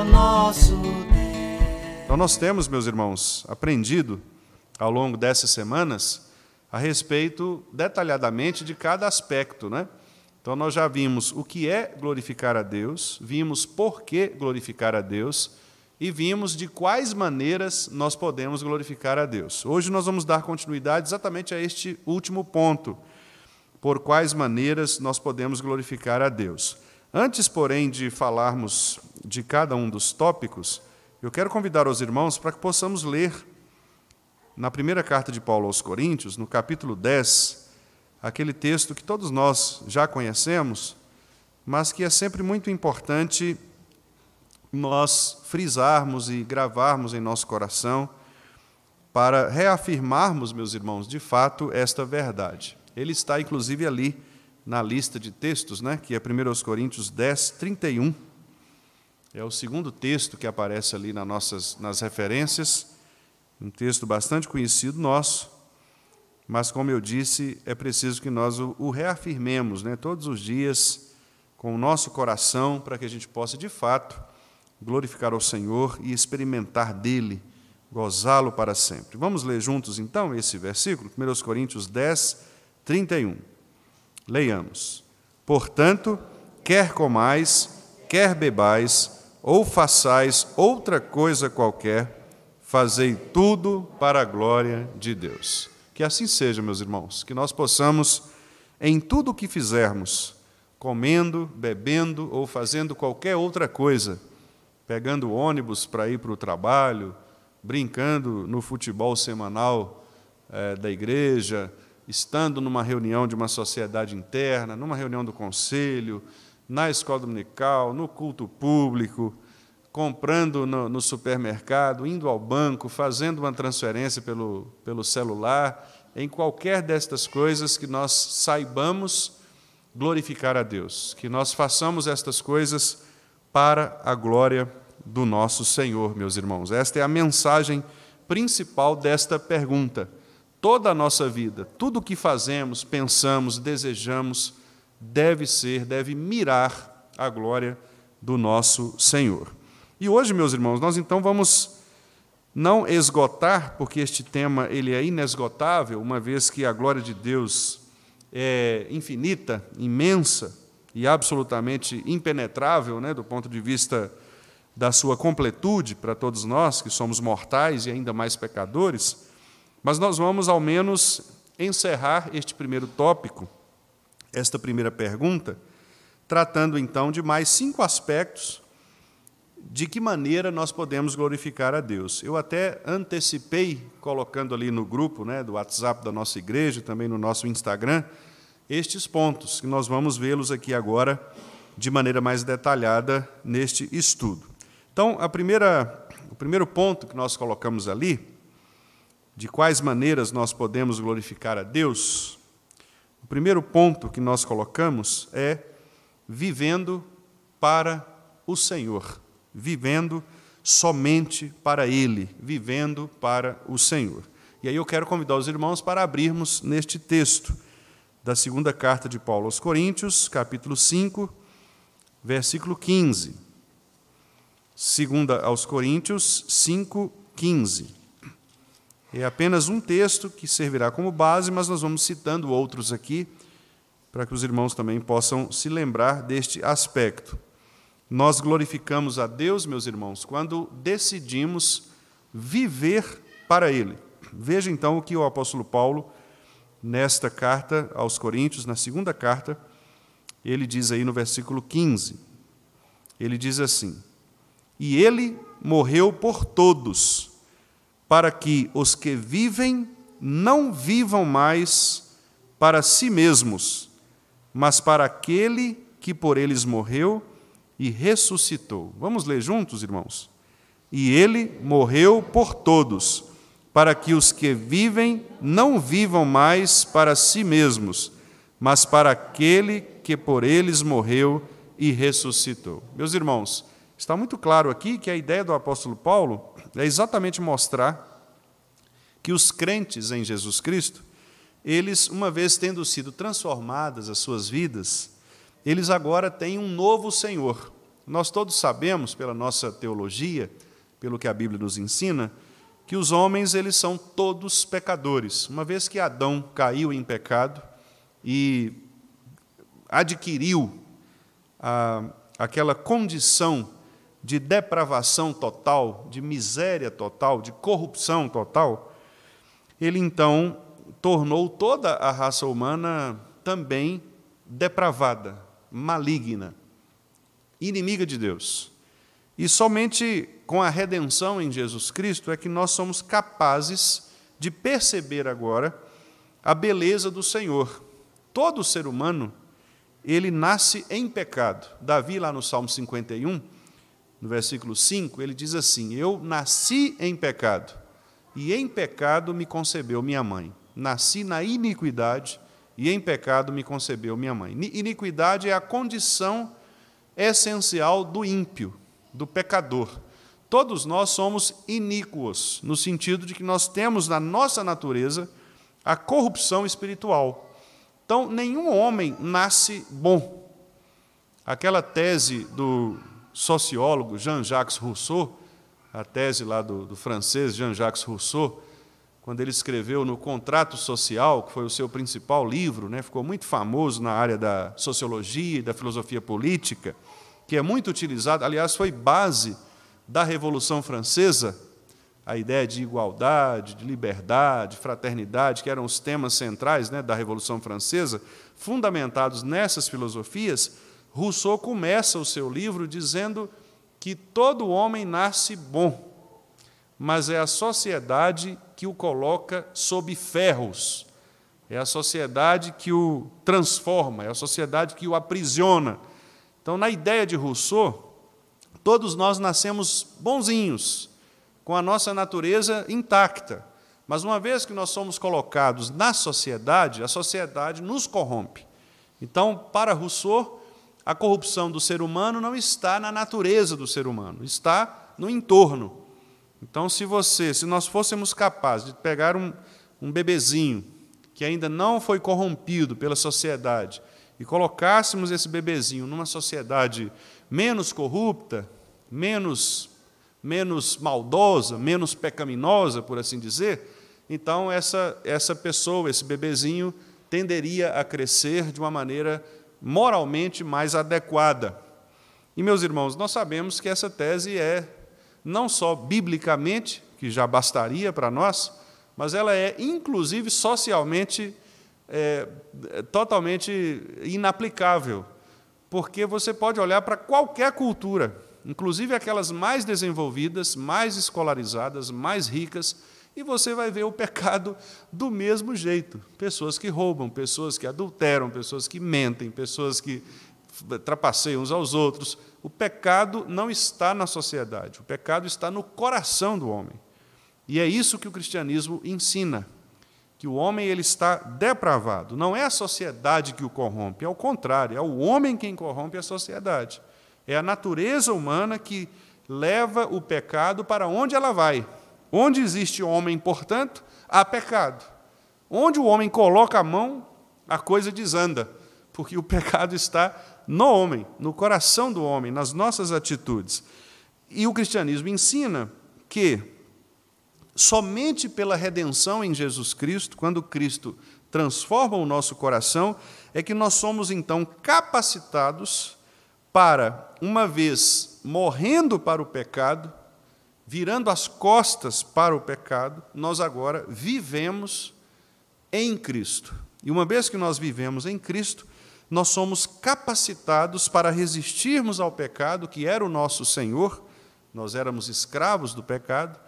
o nosso Deus. Então, nós temos, meus irmãos, aprendido ao longo dessas semanas a respeito detalhadamente de cada aspecto, né? Então, nós já vimos o que é glorificar a Deus, vimos por que glorificar a Deus e vimos de quais maneiras nós podemos glorificar a Deus. Hoje nós vamos dar continuidade exatamente a este último ponto, por quais maneiras nós podemos glorificar a Deus. Antes, porém, de falarmos de cada um dos tópicos, eu quero convidar os irmãos para que possamos ler na primeira carta de Paulo aos Coríntios, no capítulo 10, aquele texto que todos nós já conhecemos, mas que é sempre muito importante nós frisarmos e gravarmos em nosso coração para reafirmarmos, meus irmãos, de fato esta verdade. Ele está inclusive ali na lista de textos, né, que é 1 Coríntios 10, 31. É o segundo texto que aparece ali nas nossas nas referências, um texto bastante conhecido nosso, mas como eu disse, é preciso que nós o, o reafirmemos né, todos os dias com o nosso coração, para que a gente possa de fato glorificar ao Senhor e experimentar dele, gozá-lo para sempre. Vamos ler juntos então esse versículo, 1 Coríntios 10, 31. Leiamos. Portanto, quer comais, quer bebais, ou façais outra coisa qualquer, fazei tudo para a glória de Deus. Que assim seja, meus irmãos, que nós possamos, em tudo o que fizermos, comendo, bebendo ou fazendo qualquer outra coisa, pegando ônibus para ir para o trabalho, brincando no futebol semanal é, da igreja, estando numa reunião de uma sociedade interna, numa reunião do conselho, na escola dominical, no culto público, comprando no, no, supermercado, indo ao banco, fazendo uma transferência pelo, pelo celular, em qualquer destas coisas que nós saibamos glorificar a Deus, que nós façamos estas coisas para a glória do nosso Senhor, meus irmãos. Esta é a mensagem principal desta pergunta. Toda a nossa vida, tudo o que fazemos, pensamos, desejamos, deve ser, deve mirar a glória do nosso Senhor. E hoje, meus irmãos, nós então vamos não esgotar, porque este tema ele é inesgotável, uma vez que a glória de Deus é infinita, imensa e absolutamente impenetrável, né, do ponto de vista da sua completude para todos nós que somos mortais e ainda mais pecadores. Mas nós vamos, ao menos, encerrar este primeiro tópico, esta primeira pergunta, tratando então de mais cinco aspectos de que maneira nós podemos glorificar a Deus. Eu até antecipei, colocando ali no grupo né, do WhatsApp da nossa igreja, também no nosso Instagram, estes pontos, que nós vamos vê-los aqui agora de maneira mais detalhada neste estudo. Então, a primeira, o primeiro ponto que nós colocamos ali de quais maneiras nós podemos glorificar a Deus, o primeiro ponto que nós colocamos é vivendo para o Senhor, vivendo somente para Ele, vivendo para o Senhor. E aí eu quero convidar os irmãos para abrirmos neste texto da segunda carta de Paulo aos Coríntios, capítulo 5, versículo 15. Segunda aos Coríntios 5, 15 é apenas um texto que servirá como base, mas nós vamos citando outros aqui, para que os irmãos também possam se lembrar deste aspecto. Nós glorificamos a Deus, meus irmãos, quando decidimos viver para Ele. Veja então o que o apóstolo Paulo, nesta carta aos Coríntios, na segunda carta, ele diz aí no versículo 15. Ele diz assim: E ele morreu por todos para que os que vivem não vivam mais para si mesmos, mas para aquele que por eles morreu e ressuscitou. Vamos ler juntos, irmãos? E ele morreu por todos, para que os que vivem não vivam mais para si mesmos, mas para aquele que por eles morreu e ressuscitou. Meus irmãos, está muito claro aqui que a ideia do apóstolo Paulo é exatamente mostrar que os crentes em Jesus Cristo, eles, uma vez tendo sido transformadas as suas vidas, eles agora têm um novo Senhor. Nós todos sabemos, pela nossa teologia, pelo que a Bíblia nos ensina, que os homens eles são todos pecadores. Uma vez que Adão caiu em pecado e adquiriu a, aquela condição de depravação total, de miséria total, de corrupção total, ele então tornou toda a raça humana também depravada, maligna, inimiga de Deus. E somente com a redenção em Jesus Cristo é que nós somos capazes de perceber agora a beleza do Senhor. Todo ser humano, ele nasce em pecado. Davi, lá no Salmo 51, no versículo 5, ele diz assim: Eu nasci em pecado, e em pecado me concebeu minha mãe. Nasci na iniquidade, e em pecado me concebeu minha mãe. Iniquidade é a condição essencial do ímpio, do pecador. Todos nós somos iníquos, no sentido de que nós temos na nossa natureza a corrupção espiritual. Então, nenhum homem nasce bom. Aquela tese do sociólogo Jean-Jacques Rousseau, a tese lá do, do francês Jean-Jacques Rousseau, quando ele escreveu no Contrato Social, que foi o seu principal livro, né, ficou muito famoso na área da sociologia e da filosofia política, que é muito utilizado, aliás, foi base da Revolução Francesa, a ideia de igualdade, de liberdade, fraternidade, que eram os temas centrais né, da Revolução Francesa, fundamentados nessas filosofias, Rousseau começa o seu livro dizendo que todo homem nasce bom, mas é a sociedade que o coloca sob ferros, é a sociedade que o transforma, é a sociedade que o aprisiona. Então, na ideia de Rousseau, todos nós nascemos bonzinhos, com a nossa natureza intacta. Mas uma vez que nós somos colocados na sociedade, a sociedade nos corrompe. Então, para Rousseau, a corrupção do ser humano não está na natureza do ser humano, está no entorno. Então, se você, se nós fôssemos capazes de pegar um, um bebezinho que ainda não foi corrompido pela sociedade e colocássemos esse bebezinho numa sociedade menos corrupta, menos menos maldosa, menos pecaminosa, por assim dizer, então essa essa pessoa, esse bebezinho tenderia a crescer de uma maneira moralmente mais adequada. E, meus irmãos, nós sabemos que essa tese é não só biblicamente, que já bastaria para nós, mas ela é, inclusive, socialmente é, totalmente inaplicável, porque você pode olhar para qualquer cultura, inclusive aquelas mais desenvolvidas, mais escolarizadas, mais ricas, e você vai ver o pecado do mesmo jeito. Pessoas que roubam, pessoas que adulteram, pessoas que mentem, pessoas que trapaceiam uns aos outros. O pecado não está na sociedade, o pecado está no coração do homem. E é isso que o cristianismo ensina, que o homem ele está depravado. Não é a sociedade que o corrompe, é o contrário, é o homem quem corrompe a sociedade. É a natureza humana que leva o pecado para onde ela vai. Onde existe homem, portanto, há pecado. Onde o homem coloca a mão, a coisa desanda, porque o pecado está no homem, no coração do homem, nas nossas atitudes. E o cristianismo ensina que somente pela redenção em Jesus Cristo, quando Cristo transforma o nosso coração, é que nós somos então capacitados para, uma vez morrendo para o pecado, virando as costas para o pecado, nós agora vivemos em Cristo. E uma vez que nós vivemos em Cristo, nós somos capacitados para resistirmos ao pecado, que era o nosso Senhor, nós éramos escravos do pecado,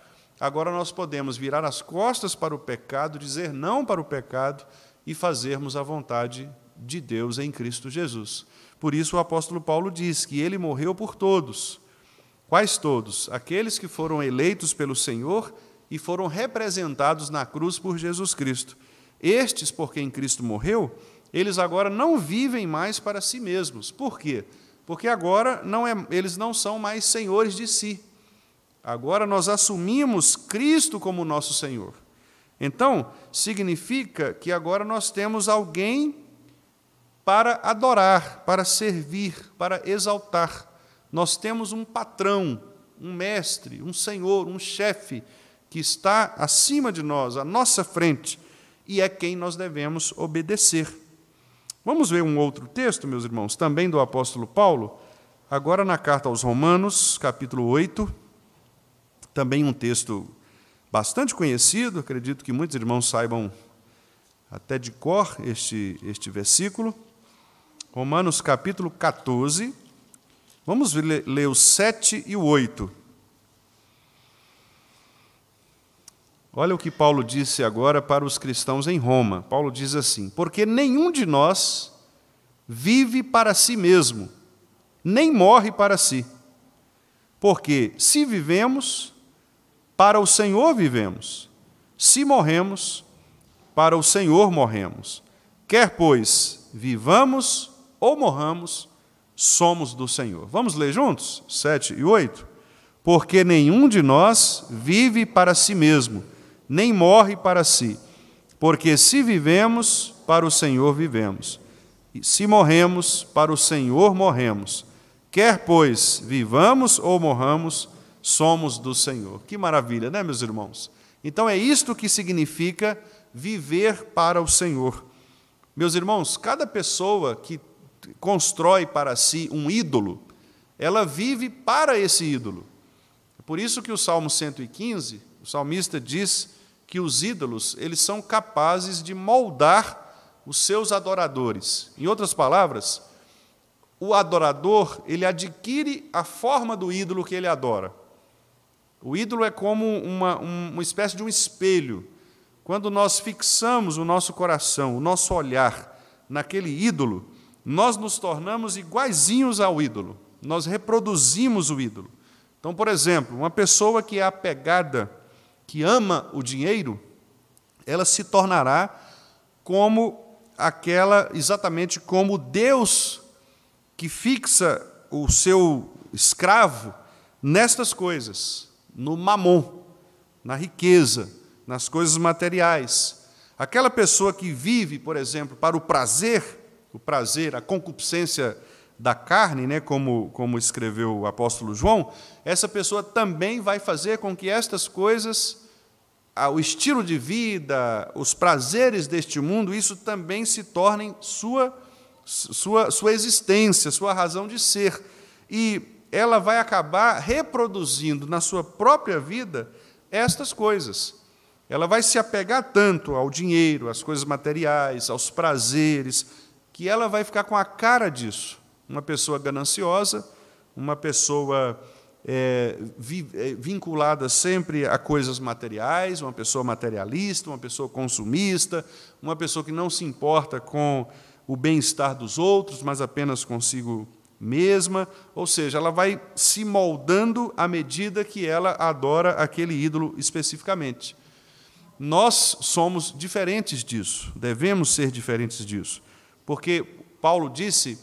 agora nós podemos virar as costas para o pecado, dizer não para o pecado e fazermos a vontade de Deus em Cristo Jesus. Por isso o apóstolo Paulo diz que ele morreu por todos Quais todos? Aqueles que foram eleitos pelo Senhor e foram representados na cruz por Jesus Cristo. Estes, por quem Cristo morreu, eles agora não vivem mais para si mesmos. Por quê? Porque agora não é, eles não são mais senhores de si. Agora nós assumimos Cristo como nosso Senhor. Então, significa que agora nós temos alguém para adorar, para servir, para exaltar. Nós temos um patrão, um mestre, um senhor, um chefe que está acima de nós, à nossa frente, e é quem nós devemos obedecer. Vamos ver um outro texto, meus irmãos, também do apóstolo Paulo, agora na carta aos Romanos, capítulo 8, também um texto bastante conhecido, acredito que muitos irmãos saibam até de cor este, este versículo. Romanos capítulo 14, Vamos ler, os o 7 e o 8. Olha o que Paulo disse agora para os cristãos em Roma. Paulo diz assim: Porque nenhum de nós vive para si mesmo, nem morre para si. Porque se vivemos, para o Senhor vivemos. Se morremos, para o Senhor morremos. Quer, pois, vivamos ou morramos, somos do Senhor. Vamos ler juntos? 7 e 8. Porque nenhum de nós vive para si mesmo, nem morre para si. Porque se vivemos, para o Senhor vivemos. E se morremos, para o Senhor morremos. Quer, pois, vivamos ou morramos, somos do Senhor. Que maravilha, né, meus irmãos? Então é isto que significa viver para o Senhor. Meus irmãos, cada pessoa que constrói para si um ídolo, ela vive para esse ídolo. É por isso que o Salmo 115, o salmista diz que os ídolos, eles são capazes de moldar os seus adoradores. Em outras palavras, o adorador, ele adquire a forma do ídolo que ele adora. O ídolo é como uma, uma espécie de um espelho. Quando nós fixamos o nosso coração, o nosso olhar naquele ídolo, nós nos tornamos iguaizinhos ao ídolo, nós reproduzimos o ídolo. Então, por exemplo, uma pessoa que é apegada, que ama o dinheiro, ela se tornará como aquela, exatamente como Deus que fixa o seu escravo nestas coisas, no mamon, na riqueza, nas coisas materiais. Aquela pessoa que vive, por exemplo, para o prazer, o prazer, a concupiscência da carne, né, como, como escreveu o apóstolo João, essa pessoa também vai fazer com que estas coisas, o estilo de vida, os prazeres deste mundo, isso também se tornem sua, sua, sua existência, sua razão de ser. E ela vai acabar reproduzindo na sua própria vida estas coisas. Ela vai se apegar tanto ao dinheiro, às coisas materiais, aos prazeres, que ela vai ficar com a cara disso. Uma pessoa gananciosa, uma pessoa é, vi, é, vinculada sempre a coisas materiais, uma pessoa materialista, uma pessoa consumista, uma pessoa que não se importa com o bem-estar dos outros, mas apenas consigo mesma, ou seja, ela vai se moldando à medida que ela adora aquele ídolo especificamente. Nós somos diferentes disso, devemos ser diferentes disso. Porque Paulo disse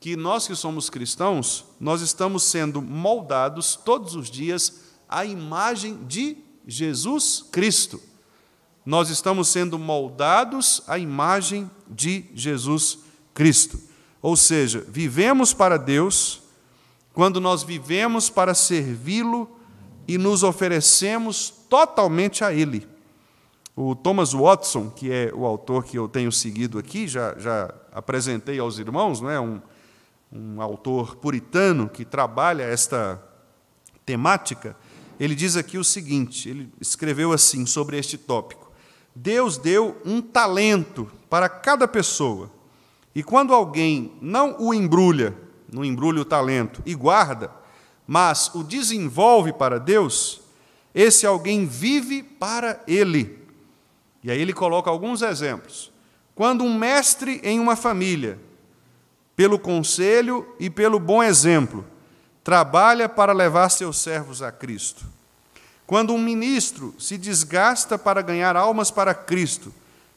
que nós que somos cristãos, nós estamos sendo moldados todos os dias à imagem de Jesus Cristo. Nós estamos sendo moldados à imagem de Jesus Cristo. Ou seja, vivemos para Deus quando nós vivemos para servi-lo e nos oferecemos totalmente a Ele. O Thomas Watson, que é o autor que eu tenho seguido aqui, já, já apresentei aos irmãos, não é um, um autor puritano que trabalha esta temática, ele diz aqui o seguinte: ele escreveu assim sobre este tópico. Deus deu um talento para cada pessoa, e quando alguém não o embrulha, não embrulha o talento e guarda, mas o desenvolve para Deus, esse alguém vive para Ele e aí ele coloca alguns exemplos. Quando um mestre em uma família, pelo conselho e pelo bom exemplo, trabalha para levar seus servos a Cristo. Quando um ministro se desgasta para ganhar almas para Cristo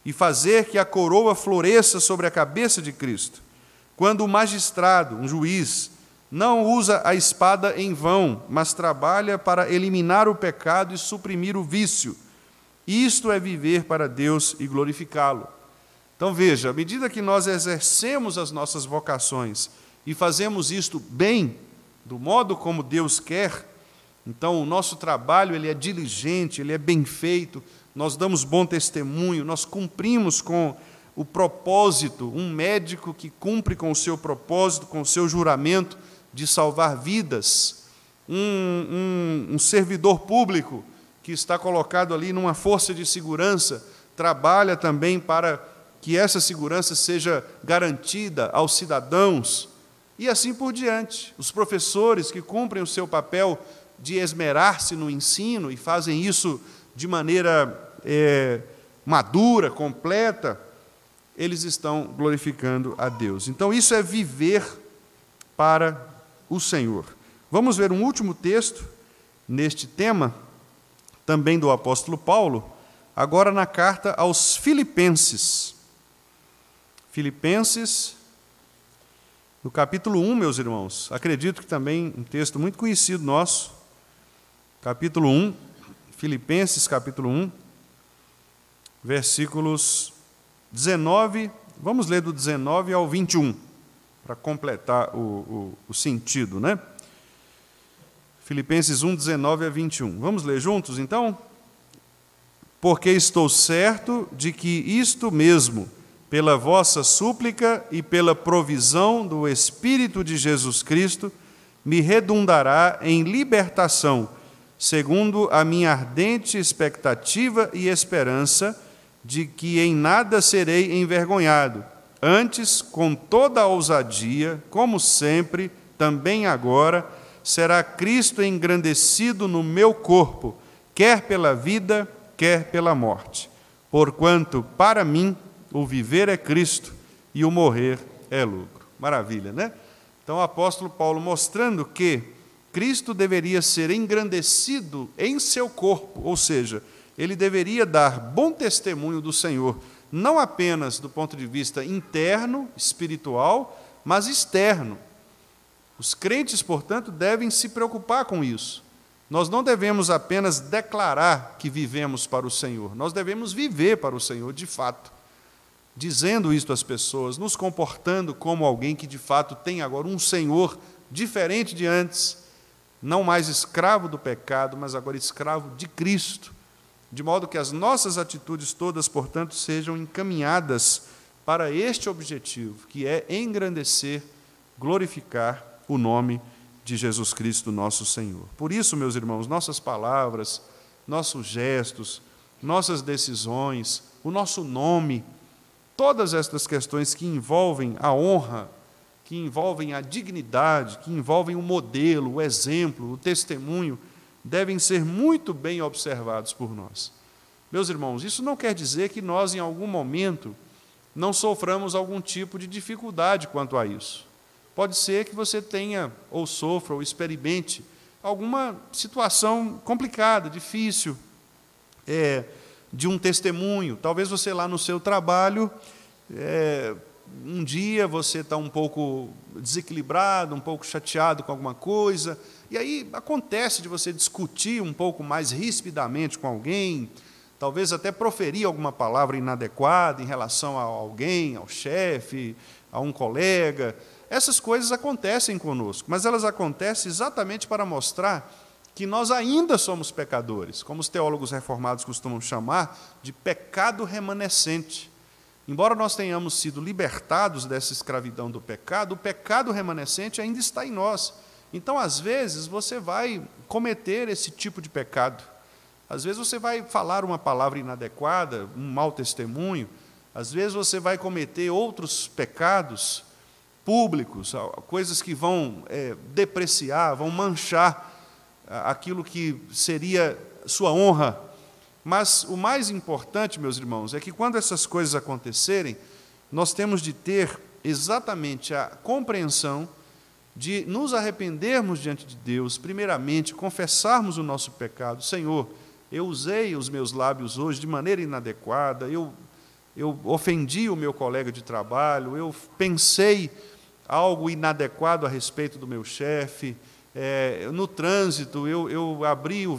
e fazer que a coroa floresça sobre a cabeça de Cristo. Quando o magistrado, um juiz, não usa a espada em vão, mas trabalha para eliminar o pecado e suprimir o vício isto é viver para Deus e glorificá-lo. Então veja, à medida que nós exercemos as nossas vocações e fazemos isto bem, do modo como Deus quer, então o nosso trabalho ele é diligente, ele é bem feito, nós damos bom testemunho, nós cumprimos com o propósito, um médico que cumpre com o seu propósito, com o seu juramento de salvar vidas, um, um, um servidor público que está colocado ali numa força de segurança, trabalha também para que essa segurança seja garantida aos cidadãos e assim por diante. Os professores que cumprem o seu papel de esmerar-se no ensino e fazem isso de maneira é, madura, completa, eles estão glorificando a Deus. Então, isso é viver para o Senhor. Vamos ver um último texto neste tema também do apóstolo Paulo, agora na carta aos Filipenses. Filipenses, no capítulo 1, meus irmãos, acredito que também um texto muito conhecido nosso, capítulo 1, Filipenses, capítulo 1, versículos 19, vamos ler do 19 ao 21, para completar o, o, o sentido, né? Filipenses 1, 19 a 21. Vamos ler juntos então? Porque estou certo de que isto mesmo, pela vossa súplica e pela provisão do Espírito de Jesus Cristo, me redundará em libertação, segundo a minha ardente expectativa e esperança de que em nada serei envergonhado. Antes, com toda a ousadia, como sempre, também agora, será Cristo engrandecido no meu corpo, quer pela vida, quer pela morte. Porquanto, para mim, o viver é Cristo e o morrer é lucro. Maravilha, né? Então, o apóstolo Paulo mostrando que Cristo deveria ser engrandecido em seu corpo, ou seja, ele deveria dar bom testemunho do Senhor, não apenas do ponto de vista interno, espiritual, mas externo, os crentes, portanto, devem se preocupar com isso. Nós não devemos apenas declarar que vivemos para o Senhor, nós devemos viver para o Senhor de fato, dizendo isto às pessoas, nos comportando como alguém que de fato tem agora um Senhor diferente de antes, não mais escravo do pecado, mas agora escravo de Cristo, de modo que as nossas atitudes todas, portanto, sejam encaminhadas para este objetivo, que é engrandecer, glorificar o nome de Jesus Cristo, nosso Senhor. Por isso, meus irmãos, nossas palavras, nossos gestos, nossas decisões, o nosso nome, todas estas questões que envolvem a honra, que envolvem a dignidade, que envolvem o modelo, o exemplo, o testemunho, devem ser muito bem observados por nós. Meus irmãos, isso não quer dizer que nós, em algum momento, não soframos algum tipo de dificuldade quanto a isso. Pode ser que você tenha, ou sofra, ou experimente alguma situação complicada, difícil, é, de um testemunho. Talvez você lá no seu trabalho, é, um dia você está um pouco desequilibrado, um pouco chateado com alguma coisa, e aí acontece de você discutir um pouco mais rispidamente com alguém, talvez até proferir alguma palavra inadequada em relação a alguém, ao chefe, a um colega essas coisas acontecem conosco, mas elas acontecem exatamente para mostrar que nós ainda somos pecadores, como os teólogos reformados costumam chamar de pecado remanescente. Embora nós tenhamos sido libertados dessa escravidão do pecado, o pecado remanescente ainda está em nós. Então, às vezes, você vai cometer esse tipo de pecado. Às vezes, você vai falar uma palavra inadequada, um mau testemunho. Às vezes, você vai cometer outros pecados públicos, coisas que vão é, depreciar, vão manchar aquilo que seria sua honra. Mas o mais importante, meus irmãos, é que quando essas coisas acontecerem, nós temos de ter exatamente a compreensão de nos arrependermos diante de Deus, primeiramente, confessarmos o nosso pecado. Senhor, eu usei os meus lábios hoje de maneira inadequada, eu, eu ofendi o meu colega de trabalho, eu pensei algo inadequado a respeito do meu chefe. É, no trânsito, eu, eu abri, o,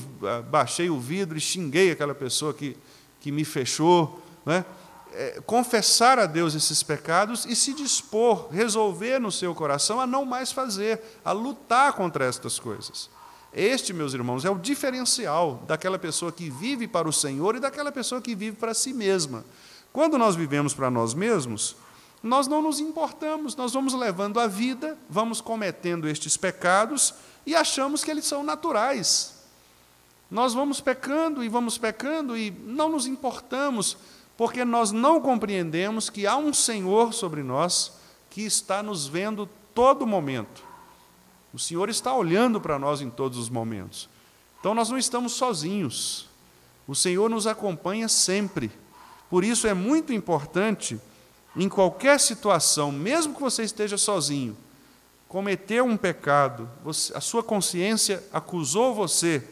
baixei o vidro e xinguei aquela pessoa que, que me fechou. Né? É, confessar a Deus esses pecados e se dispor, resolver no seu coração a não mais fazer, a lutar contra estas coisas. Este, meus irmãos, é o diferencial daquela pessoa que vive para o Senhor e daquela pessoa que vive para si mesma. Quando nós vivemos para nós mesmos, nós não nos importamos, nós vamos levando a vida, vamos cometendo estes pecados e achamos que eles são naturais. Nós vamos pecando e vamos pecando e não nos importamos, porque nós não compreendemos que há um Senhor sobre nós que está nos vendo todo momento. O Senhor está olhando para nós em todos os momentos. Então nós não estamos sozinhos. O Senhor nos acompanha sempre. Por isso é muito importante em qualquer situação, mesmo que você esteja sozinho, cometeu um pecado, você, a sua consciência acusou você,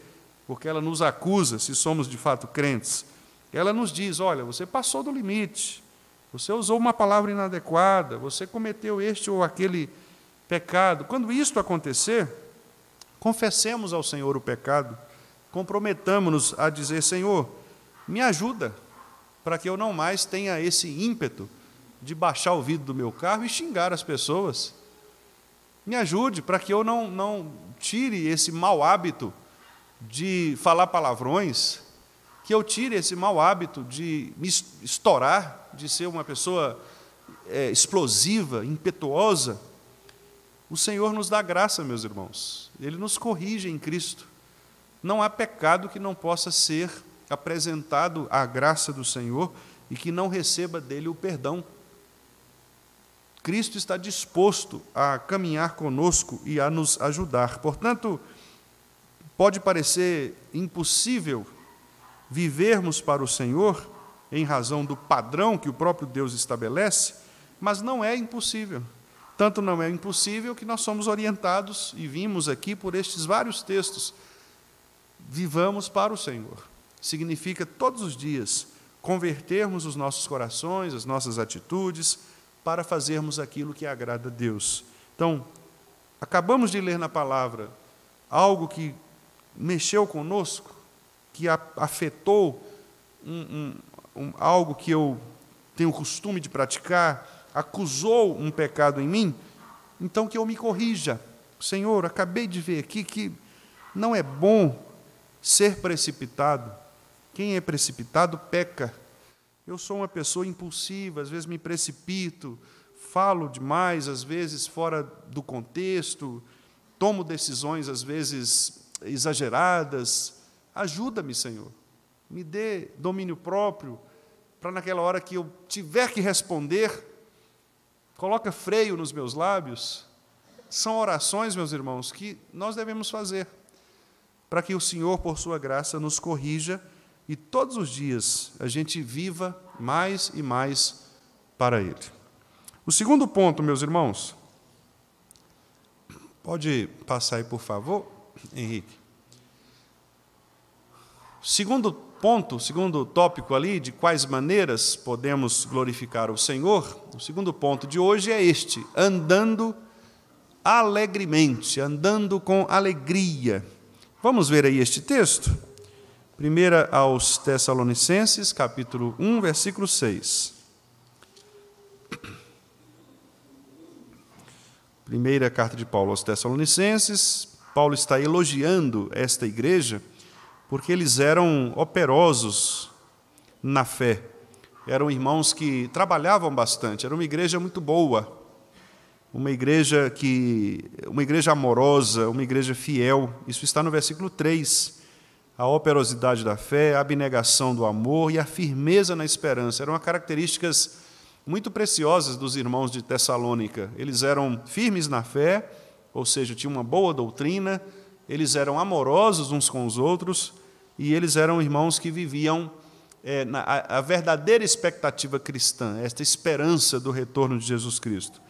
porque ela nos acusa, se somos de fato crentes. Ela nos diz: olha, você passou do limite, você usou uma palavra inadequada, você cometeu este ou aquele pecado. Quando isto acontecer, confessemos ao Senhor o pecado, comprometamos-nos a dizer: Senhor, me ajuda para que eu não mais tenha esse ímpeto de baixar o vidro do meu carro e xingar as pessoas. Me ajude para que eu não, não tire esse mau hábito de falar palavrões, que eu tire esse mau hábito de me estourar, de ser uma pessoa é, explosiva, impetuosa. O Senhor nos dá graça, meus irmãos. Ele nos corrige em Cristo. Não há pecado que não possa ser apresentado à graça do Senhor e que não receba dele o perdão. Cristo está disposto a caminhar conosco e a nos ajudar. Portanto, pode parecer impossível vivermos para o Senhor em razão do padrão que o próprio Deus estabelece, mas não é impossível. Tanto não é impossível que nós somos orientados e vimos aqui por estes vários textos. Vivamos para o Senhor. Significa todos os dias convertermos os nossos corações, as nossas atitudes, para fazermos aquilo que agrada a Deus. Então, acabamos de ler na palavra algo que mexeu conosco, que afetou um, um, um, algo que eu tenho costume de praticar, acusou um pecado em mim, então que eu me corrija. Senhor, acabei de ver aqui que não é bom ser precipitado. Quem é precipitado peca. Eu sou uma pessoa impulsiva, às vezes me precipito, falo demais, às vezes fora do contexto, tomo decisões às vezes exageradas. Ajuda-me, Senhor. Me dê domínio próprio para naquela hora que eu tiver que responder, coloca freio nos meus lábios. São orações, meus irmãos, que nós devemos fazer para que o Senhor, por sua graça, nos corrija e todos os dias a gente viva mais e mais para Ele. O segundo ponto, meus irmãos, pode passar aí, por favor, Henrique. Segundo ponto, segundo tópico ali, de quais maneiras podemos glorificar o Senhor, o segundo ponto de hoje é este: andando alegremente, andando com alegria. Vamos ver aí este texto? Primeira aos Tessalonicenses, capítulo 1, versículo 6. Primeira carta de Paulo aos Tessalonicenses, Paulo está elogiando esta igreja porque eles eram operosos na fé. Eram irmãos que trabalhavam bastante, era uma igreja muito boa. Uma igreja que uma igreja amorosa, uma igreja fiel. Isso está no versículo 3 a operosidade da fé, a abnegação do amor e a firmeza na esperança. Eram características muito preciosas dos irmãos de Tessalônica. Eles eram firmes na fé, ou seja, tinham uma boa doutrina, eles eram amorosos uns com os outros e eles eram irmãos que viviam é, na, a, a verdadeira expectativa cristã, esta esperança do retorno de Jesus Cristo.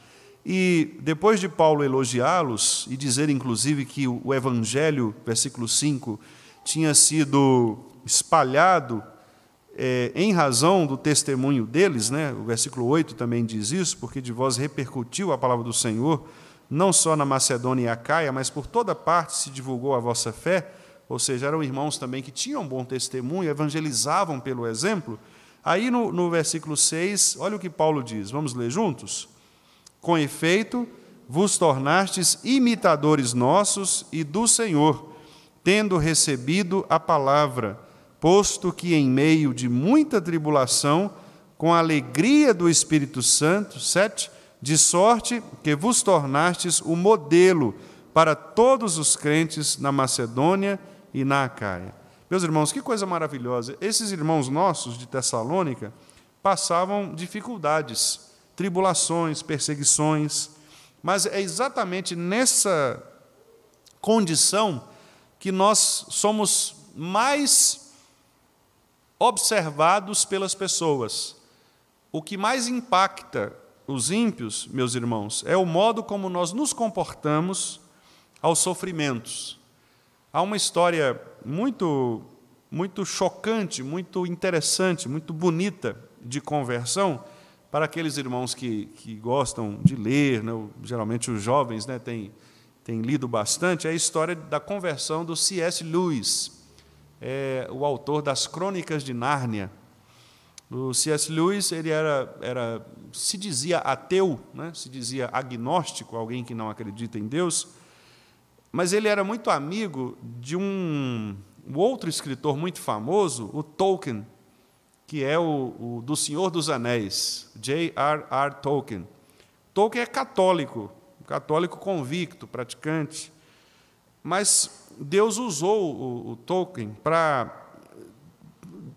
E depois de Paulo elogiá-los e dizer, inclusive, que o Evangelho, versículo 5, tinha sido espalhado é, em razão do testemunho deles, né? o versículo 8 também diz isso, porque de vós repercutiu a palavra do Senhor, não só na Macedônia e Acaia, mas por toda parte se divulgou a vossa fé, ou seja, eram irmãos também que tinham bom testemunho, evangelizavam pelo exemplo. Aí no, no versículo 6, olha o que Paulo diz, vamos ler juntos? Com efeito, vos tornastes imitadores nossos e do Senhor tendo recebido a palavra, posto que em meio de muita tribulação, com a alegria do Espírito Santo, sete, de sorte que vos tornastes o modelo para todos os crentes na Macedônia e na Acaia. Meus irmãos, que coisa maravilhosa! Esses irmãos nossos de Tessalônica passavam dificuldades, tribulações, perseguições, mas é exatamente nessa condição que nós somos mais observados pelas pessoas. O que mais impacta os ímpios, meus irmãos, é o modo como nós nos comportamos aos sofrimentos. Há uma história muito muito chocante, muito interessante, muito bonita de conversão para aqueles irmãos que, que gostam de ler, né? geralmente os jovens né, têm tem lido bastante, é a história da conversão do C.S. Lewis, é o autor das Crônicas de Nárnia. O C.S. Lewis ele era, era, se dizia ateu, né? se dizia agnóstico, alguém que não acredita em Deus, mas ele era muito amigo de um, um outro escritor muito famoso, o Tolkien, que é o, o do Senhor dos Anéis, J.R.R. Tolkien. Tolkien é católico, católico convicto, praticante. Mas Deus usou o, o Tolkien para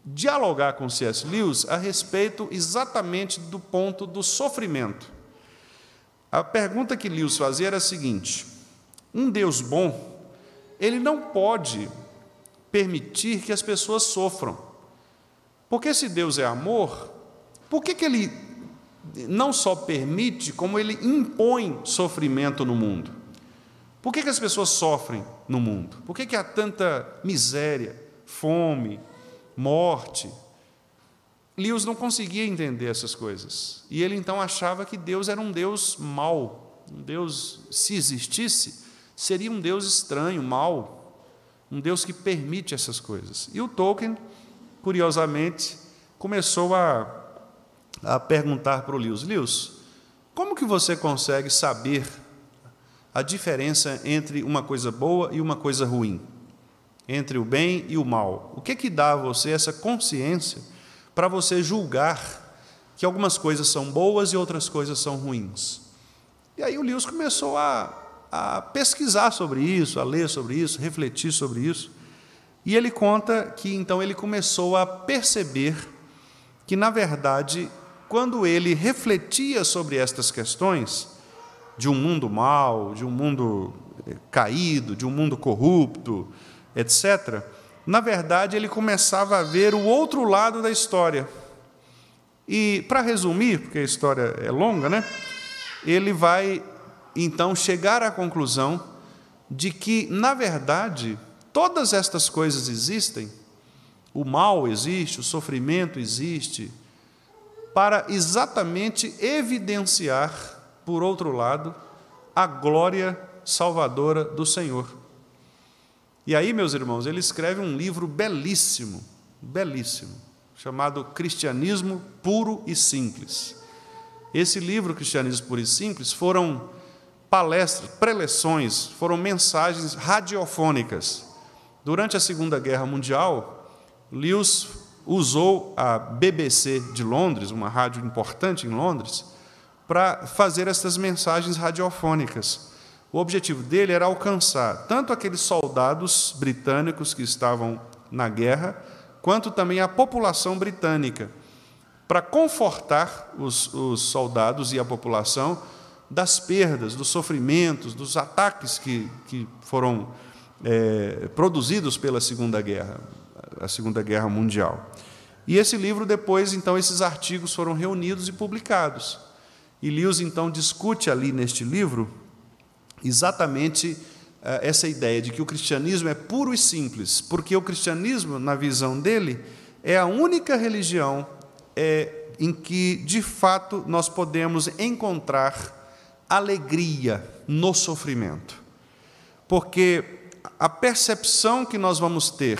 dialogar com C.S. Lewis a respeito exatamente do ponto do sofrimento. A pergunta que Lewis fazia era a seguinte: um Deus bom, ele não pode permitir que as pessoas sofram. Porque se Deus é amor, por que, que ele não só permite, como ele impõe sofrimento no mundo. Por que, que as pessoas sofrem no mundo? Por que, que há tanta miséria, fome, morte? Lewis não conseguia entender essas coisas. E ele então achava que Deus era um Deus mau. Um Deus, se existisse, seria um Deus estranho, mau. Um Deus que permite essas coisas. E o Tolkien, curiosamente, começou a a perguntar para o Lewis: Lewis, como que você consegue saber a diferença entre uma coisa boa e uma coisa ruim? Entre o bem e o mal? O que que dá a você essa consciência para você julgar que algumas coisas são boas e outras coisas são ruins? E aí o Lewis começou a, a pesquisar sobre isso, a ler sobre isso, refletir sobre isso. E ele conta que então ele começou a perceber que, na verdade, quando ele refletia sobre estas questões de um mundo mau, de um mundo eh, caído, de um mundo corrupto, etc., na verdade ele começava a ver o outro lado da história. E, para resumir, porque a história é longa, né? ele vai então chegar à conclusão de que, na verdade, todas estas coisas existem. O mal existe, o sofrimento existe, para exatamente evidenciar, por outro lado, a glória salvadora do Senhor. E aí, meus irmãos, ele escreve um livro belíssimo, belíssimo, chamado Cristianismo Puro e Simples. Esse livro, Cristianismo Puro e Simples, foram palestras, preleções, foram mensagens radiofônicas. Durante a Segunda Guerra Mundial, Lewis usou a BBC de Londres, uma rádio importante em Londres, para fazer essas mensagens radiofônicas. O objetivo dele era alcançar tanto aqueles soldados britânicos que estavam na guerra, quanto também a população britânica, para confortar os, os soldados e a população das perdas, dos sofrimentos, dos ataques que, que foram é, produzidos pela Segunda Guerra a Segunda Guerra Mundial. E esse livro, depois, então, esses artigos foram reunidos e publicados. E Lewis, então, discute ali neste livro exatamente eh, essa ideia de que o cristianismo é puro e simples, porque o cristianismo, na visão dele, é a única religião eh, em que, de fato, nós podemos encontrar alegria no sofrimento. Porque a percepção que nós vamos ter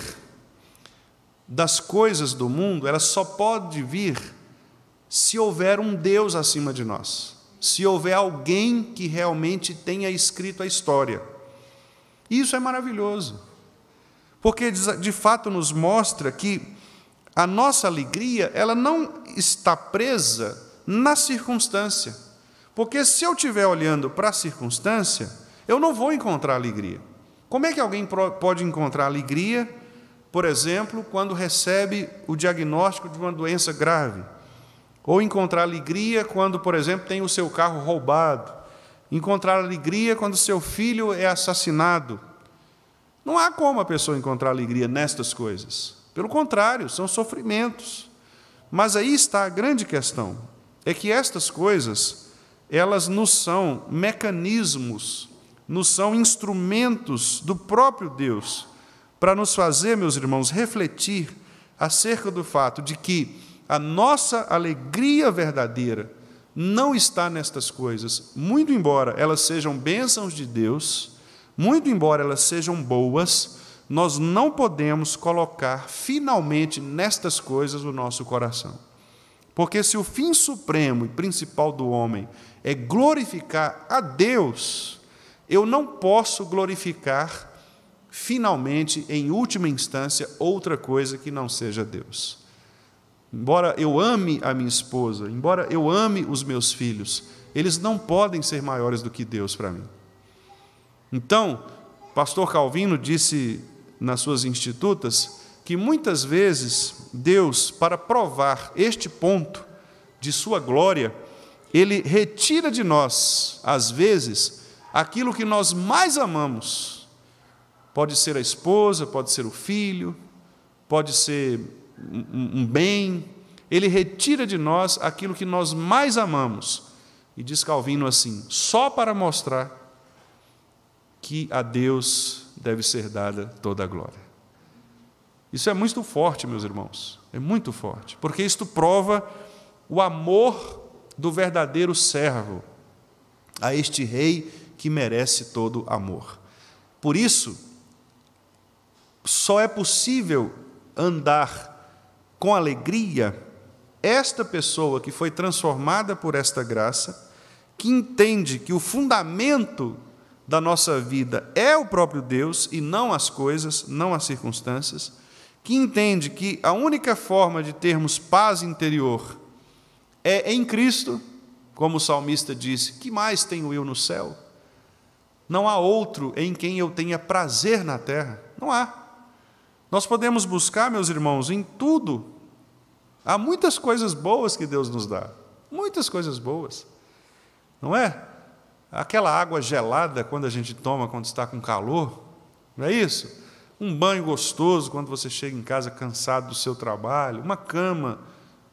das coisas do mundo, ela só pode vir se houver um Deus acima de nós, se houver alguém que realmente tenha escrito a história. E Isso é maravilhoso, porque de fato nos mostra que a nossa alegria, ela não está presa na circunstância. Porque se eu estiver olhando para a circunstância, eu não vou encontrar alegria. Como é que alguém pode encontrar alegria por exemplo, quando recebe o diagnóstico de uma doença grave, ou encontrar alegria quando, por exemplo, tem o seu carro roubado, encontrar alegria quando seu filho é assassinado. Não há como a pessoa encontrar alegria nestas coisas. Pelo contrário, são sofrimentos. Mas aí está a grande questão, é que estas coisas, elas nos são mecanismos, nos são instrumentos do próprio Deus para nos fazer, meus irmãos, refletir acerca do fato de que a nossa alegria verdadeira não está nestas coisas, muito embora elas sejam bênçãos de Deus, muito embora elas sejam boas, nós não podemos colocar finalmente nestas coisas o nosso coração. Porque se o fim supremo e principal do homem é glorificar a Deus, eu não posso glorificar finalmente, em última instância, outra coisa que não seja Deus. Embora eu ame a minha esposa, embora eu ame os meus filhos, eles não podem ser maiores do que Deus para mim. Então, pastor Calvino disse nas suas institutas que muitas vezes Deus, para provar este ponto de sua glória, ele retira de nós, às vezes, aquilo que nós mais amamos Pode ser a esposa, pode ser o filho, pode ser um, um bem. Ele retira de nós aquilo que nós mais amamos. E diz Calvino assim: só para mostrar que a Deus deve ser dada toda a glória. Isso é muito forte, meus irmãos, é muito forte, porque isto prova o amor do verdadeiro servo a este rei que merece todo amor. Por isso, só é possível andar com alegria esta pessoa que foi transformada por esta graça, que entende que o fundamento da nossa vida é o próprio Deus e não as coisas, não as circunstâncias, que entende que a única forma de termos paz interior é em Cristo, como o salmista disse: Que mais tenho eu no céu? Não há outro em quem eu tenha prazer na terra. Não há. Nós podemos buscar, meus irmãos, em tudo. Há muitas coisas boas que Deus nos dá. Muitas coisas boas. Não é? Aquela água gelada quando a gente toma quando está com calor, não é isso? Um banho gostoso quando você chega em casa cansado do seu trabalho, uma cama,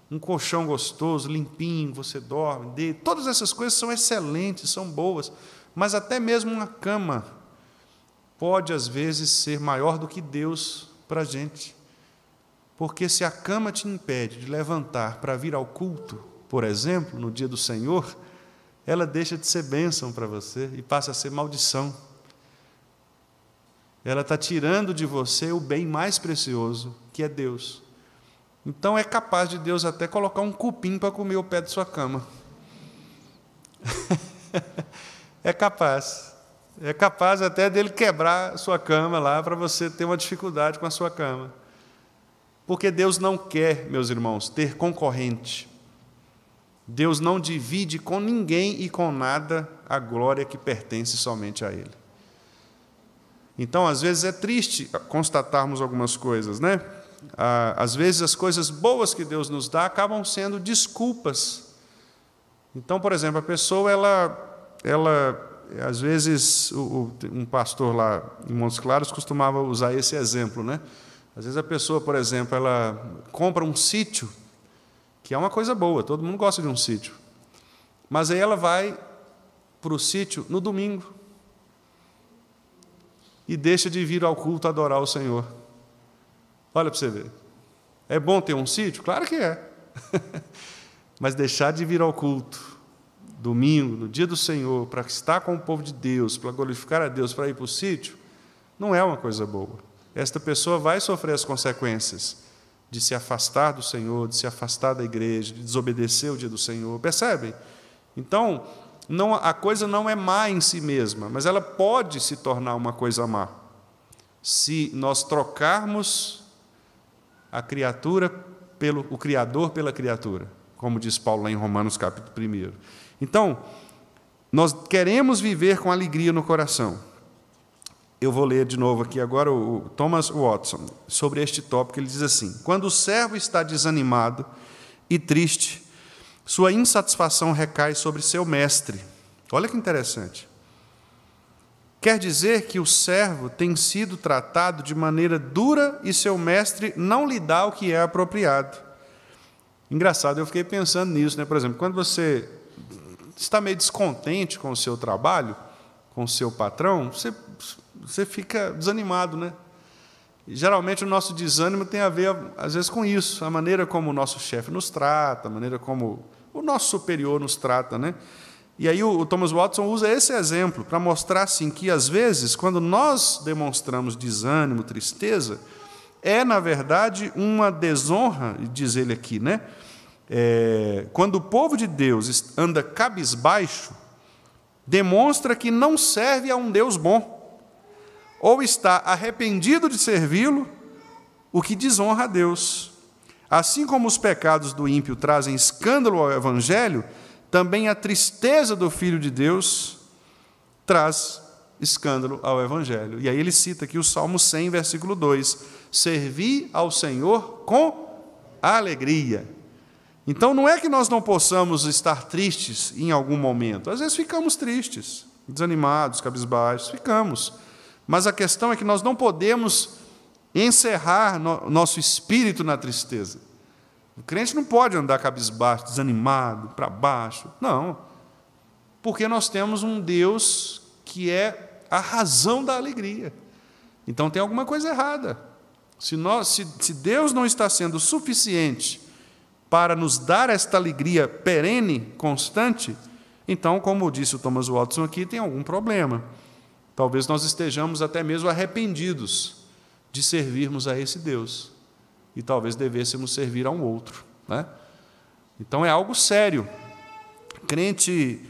um colchão gostoso, limpinho, você dorme, todas essas coisas são excelentes, são boas, mas até mesmo uma cama pode às vezes ser maior do que Deus para a gente. Porque se a cama te impede de levantar para vir ao culto, por exemplo, no dia do Senhor, ela deixa de ser bênção para você e passa a ser maldição. Ela está tirando de você o bem mais precioso, que é Deus. Então é capaz de Deus até colocar um cupim para comer o pé de sua cama. é capaz. É capaz até dele quebrar sua cama lá para você ter uma dificuldade com a sua cama. Porque Deus não quer, meus irmãos, ter concorrente. Deus não divide com ninguém e com nada a glória que pertence somente a Ele. Então, às vezes é triste constatarmos algumas coisas, né? Ah, às vezes as coisas boas que Deus nos dá acabam sendo desculpas. Então, por exemplo, a pessoa ela ela é, às vezes, o, um pastor lá em Montes Claros costumava usar esse exemplo, né? Às vezes a pessoa, por exemplo, ela compra um sítio, que é uma coisa boa, todo mundo gosta de um sítio. Mas aí ela vai para o sítio no domingo e deixa de vir ao culto adorar o Senhor. Olha para você ver. É bom ter um sítio? Claro que é. Mas deixar de vir ao culto domingo, no dia do Senhor, para estar com o povo de Deus, para glorificar a Deus, para ir para o sítio, não é uma coisa boa. Esta pessoa vai sofrer as consequências de se afastar do Senhor, de se afastar da igreja, de desobedecer o dia do Senhor, percebem? Então, não, a coisa não é má em si mesma, mas ela pode se tornar uma coisa má. Se nós trocarmos a criatura pelo o criador pela criatura, como diz Paulo lá em Romanos capítulo 1. Então, nós queremos viver com alegria no coração. Eu vou ler de novo aqui agora o Thomas Watson, sobre este tópico. Ele diz assim: Quando o servo está desanimado e triste, sua insatisfação recai sobre seu mestre. Olha que interessante. Quer dizer que o servo tem sido tratado de maneira dura e seu mestre não lhe dá o que é apropriado. Engraçado, eu fiquei pensando nisso, né? Por exemplo, quando você está meio descontente com o seu trabalho, com o seu patrão, você, você fica desanimado, né? E, geralmente o nosso desânimo tem a ver, às vezes, com isso, a maneira como o nosso chefe nos trata, a maneira como o nosso superior nos trata, né? E aí o, o Thomas Watson usa esse exemplo para mostrar assim que às vezes quando nós demonstramos desânimo, tristeza, é na verdade uma desonra, diz ele aqui, né? é, quando o povo de Deus anda cabisbaixo, demonstra que não serve a um Deus bom, ou está arrependido de servi-lo, o que desonra a Deus. Assim como os pecados do ímpio trazem escândalo ao Evangelho, também a tristeza do Filho de Deus traz escândalo ao Evangelho. E aí ele cita aqui o Salmo 100, versículo 2: Servi ao Senhor com alegria. Então não é que nós não possamos estar tristes em algum momento. Às vezes ficamos tristes, desanimados, cabisbaixos, ficamos. Mas a questão é que nós não podemos encerrar no, nosso espírito na tristeza. O crente não pode andar cabisbaixo, desanimado, para baixo. Não. Porque nós temos um Deus que é a razão da alegria. Então tem alguma coisa errada. Se, nós, se, se Deus não está sendo suficiente para nos dar esta alegria perene, constante, então, como disse o Thomas Watson aqui, tem algum problema. Talvez nós estejamos até mesmo arrependidos de servirmos a esse Deus e talvez devêssemos servir a um outro. Né? Então é algo sério. Crente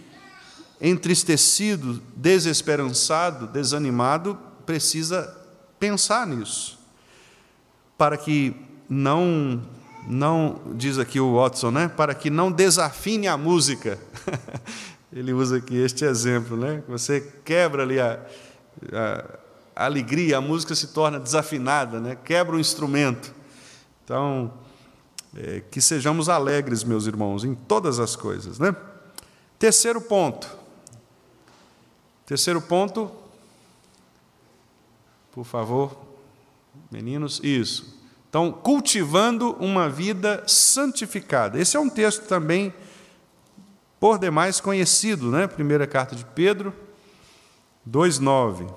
entristecido, desesperançado, desanimado, precisa pensar nisso, para que não não, diz aqui o Watson, né? Para que não desafine a música. Ele usa aqui este exemplo, né? Você quebra ali a, a alegria, a música se torna desafinada, né? Quebra o instrumento. Então, é, que sejamos alegres, meus irmãos, em todas as coisas, né? Terceiro ponto. Terceiro ponto. Por favor, meninos, isso. Então, cultivando uma vida santificada. Esse é um texto também, por demais, conhecido, né? Primeira carta de Pedro, 2,9.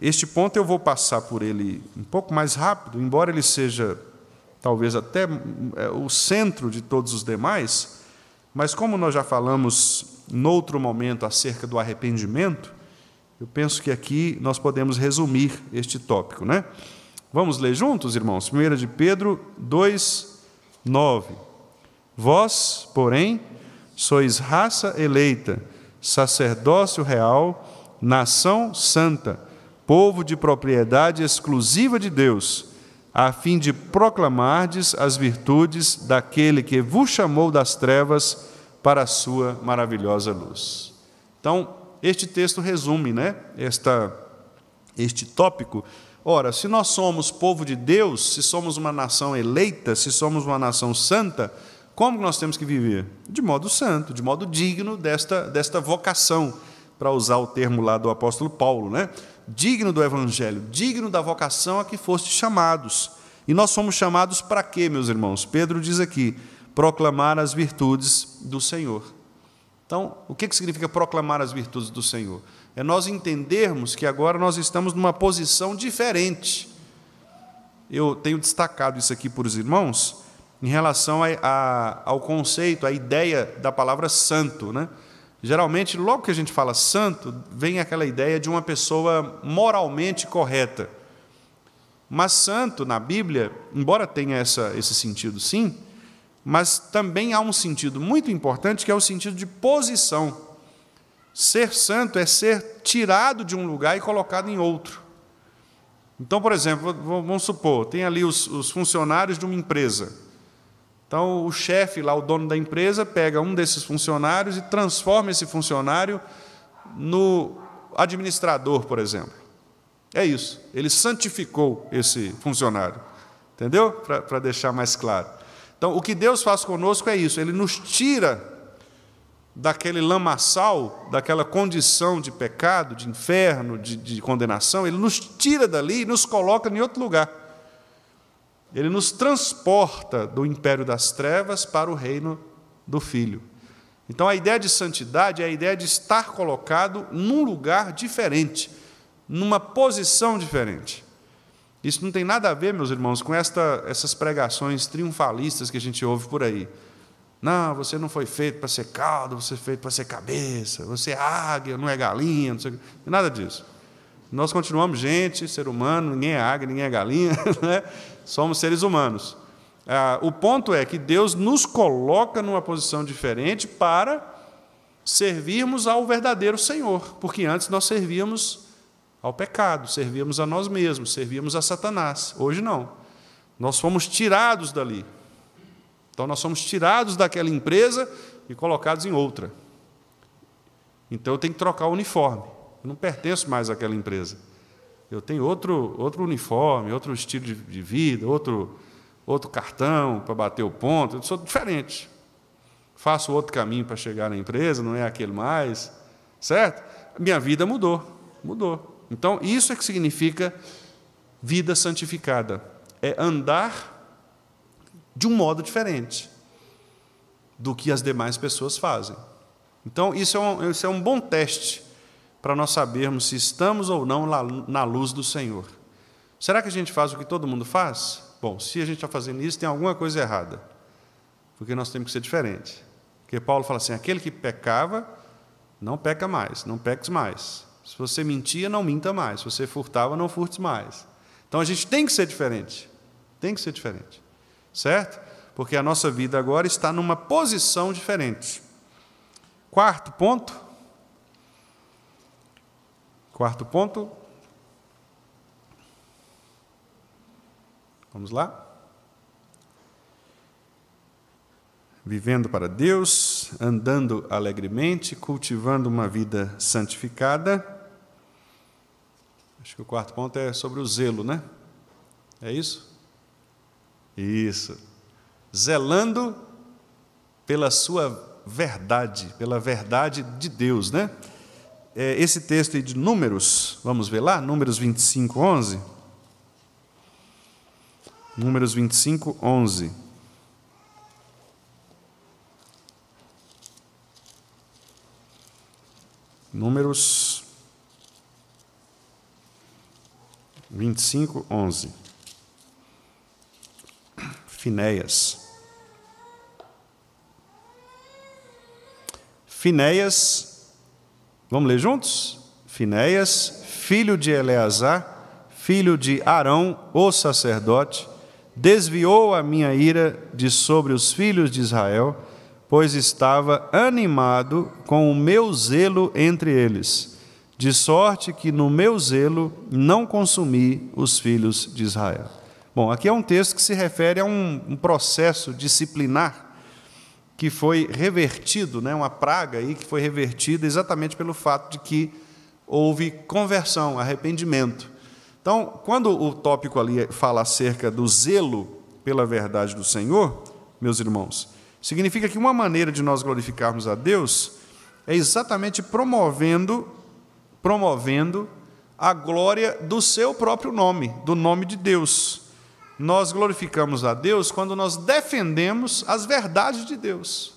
Este ponto eu vou passar por ele um pouco mais rápido, embora ele seja talvez até é, o centro de todos os demais, mas como nós já falamos noutro momento acerca do arrependimento, eu penso que aqui nós podemos resumir este tópico, né? Vamos ler juntos, irmãos? 1 de Pedro 2, 9. Vós, porém, sois raça eleita, sacerdócio real, nação santa, povo de propriedade exclusiva de Deus, a fim de proclamardes as virtudes daquele que vos chamou das trevas para a sua maravilhosa luz. Então, este texto resume, né? Esta, este tópico Ora, se nós somos povo de Deus, se somos uma nação eleita, se somos uma nação santa, como nós temos que viver? De modo santo, de modo digno desta, desta vocação, para usar o termo lá do apóstolo Paulo, né? Digno do evangelho, digno da vocação a que foste chamados. E nós somos chamados para quê, meus irmãos? Pedro diz aqui: proclamar as virtudes do Senhor. Então, o que significa proclamar as virtudes do Senhor? é nós entendermos que agora nós estamos numa posição diferente. Eu tenho destacado isso aqui para os irmãos em relação a, a, ao conceito, à ideia da palavra santo. Né? Geralmente, logo que a gente fala santo, vem aquela ideia de uma pessoa moralmente correta. Mas santo na Bíblia, embora tenha essa, esse sentido sim, mas também há um sentido muito importante que é o sentido de posição. Ser santo é ser tirado de um lugar e colocado em outro. Então, por exemplo, vamos supor, tem ali os, os funcionários de uma empresa. Então, o chefe lá, o dono da empresa, pega um desses funcionários e transforma esse funcionário no administrador, por exemplo. É isso. Ele santificou esse funcionário. Entendeu? Para deixar mais claro. Então, o que Deus faz conosco é isso. Ele nos tira daquele lamaçal, daquela condição de pecado, de inferno, de, de condenação, ele nos tira dali e nos coloca em outro lugar. Ele nos transporta do império das trevas para o reino do Filho. Então a ideia de santidade é a ideia de estar colocado num lugar diferente, numa posição diferente. Isso não tem nada a ver, meus irmãos, com esta, essas pregações triunfalistas que a gente ouve por aí. Não, você não foi feito para ser caldo, você foi feito para ser cabeça, você é águia, não é galinha, não sei, nada disso. Nós continuamos gente, ser humano, ninguém é águia, ninguém é galinha, né? somos seres humanos. Ah, o ponto é que Deus nos coloca numa posição diferente para servirmos ao verdadeiro Senhor, porque antes nós servíamos ao pecado, servíamos a nós mesmos, servíamos a Satanás. Hoje não. Nós fomos tirados dali. Então nós somos tirados daquela empresa e colocados em outra. Então eu tenho que trocar o uniforme. Eu não pertenço mais àquela empresa. Eu tenho outro, outro uniforme, outro estilo de, de vida, outro, outro cartão para bater o ponto. Eu sou diferente. Faço outro caminho para chegar na empresa, não é aquele mais. Certo? Minha vida mudou. Mudou. Então, isso é que significa vida santificada. É andar de um modo diferente do que as demais pessoas fazem. Então, isso é um, isso é um bom teste para nós sabermos se estamos ou não na luz do Senhor. Será que a gente faz o que todo mundo faz? Bom, se a gente está fazendo isso, tem alguma coisa errada, porque nós temos que ser diferente. Porque Paulo fala assim: aquele que pecava, não peca mais, não peques mais. Se você mentia, não minta mais. Se você furtava, não furtes mais. Então a gente tem que ser diferente. Tem que ser diferente certo? Porque a nossa vida agora está numa posição diferente. Quarto ponto. Quarto ponto. Vamos lá. Vivendo para Deus, andando alegremente, cultivando uma vida santificada. Acho que o quarto ponto é sobre o zelo, né? É isso? Isso. Zelando pela sua verdade, pela verdade de Deus, né? É, esse texto de Números, vamos ver lá, Números 25, 11. Números 25, 11. Números 25, 11. Finéias. Finéias, vamos ler juntos? Finéias, filho de Eleazar, filho de Arão, o sacerdote, desviou a minha ira de sobre os filhos de Israel, pois estava animado com o meu zelo entre eles de sorte que no meu zelo não consumi os filhos de Israel. Bom, aqui é um texto que se refere a um, um processo disciplinar que foi revertido, né, uma praga aí que foi revertida exatamente pelo fato de que houve conversão, arrependimento. Então, quando o tópico ali fala acerca do zelo pela verdade do Senhor, meus irmãos, significa que uma maneira de nós glorificarmos a Deus é exatamente promovendo promovendo a glória do seu próprio nome, do nome de Deus. Nós glorificamos a Deus quando nós defendemos as verdades de Deus.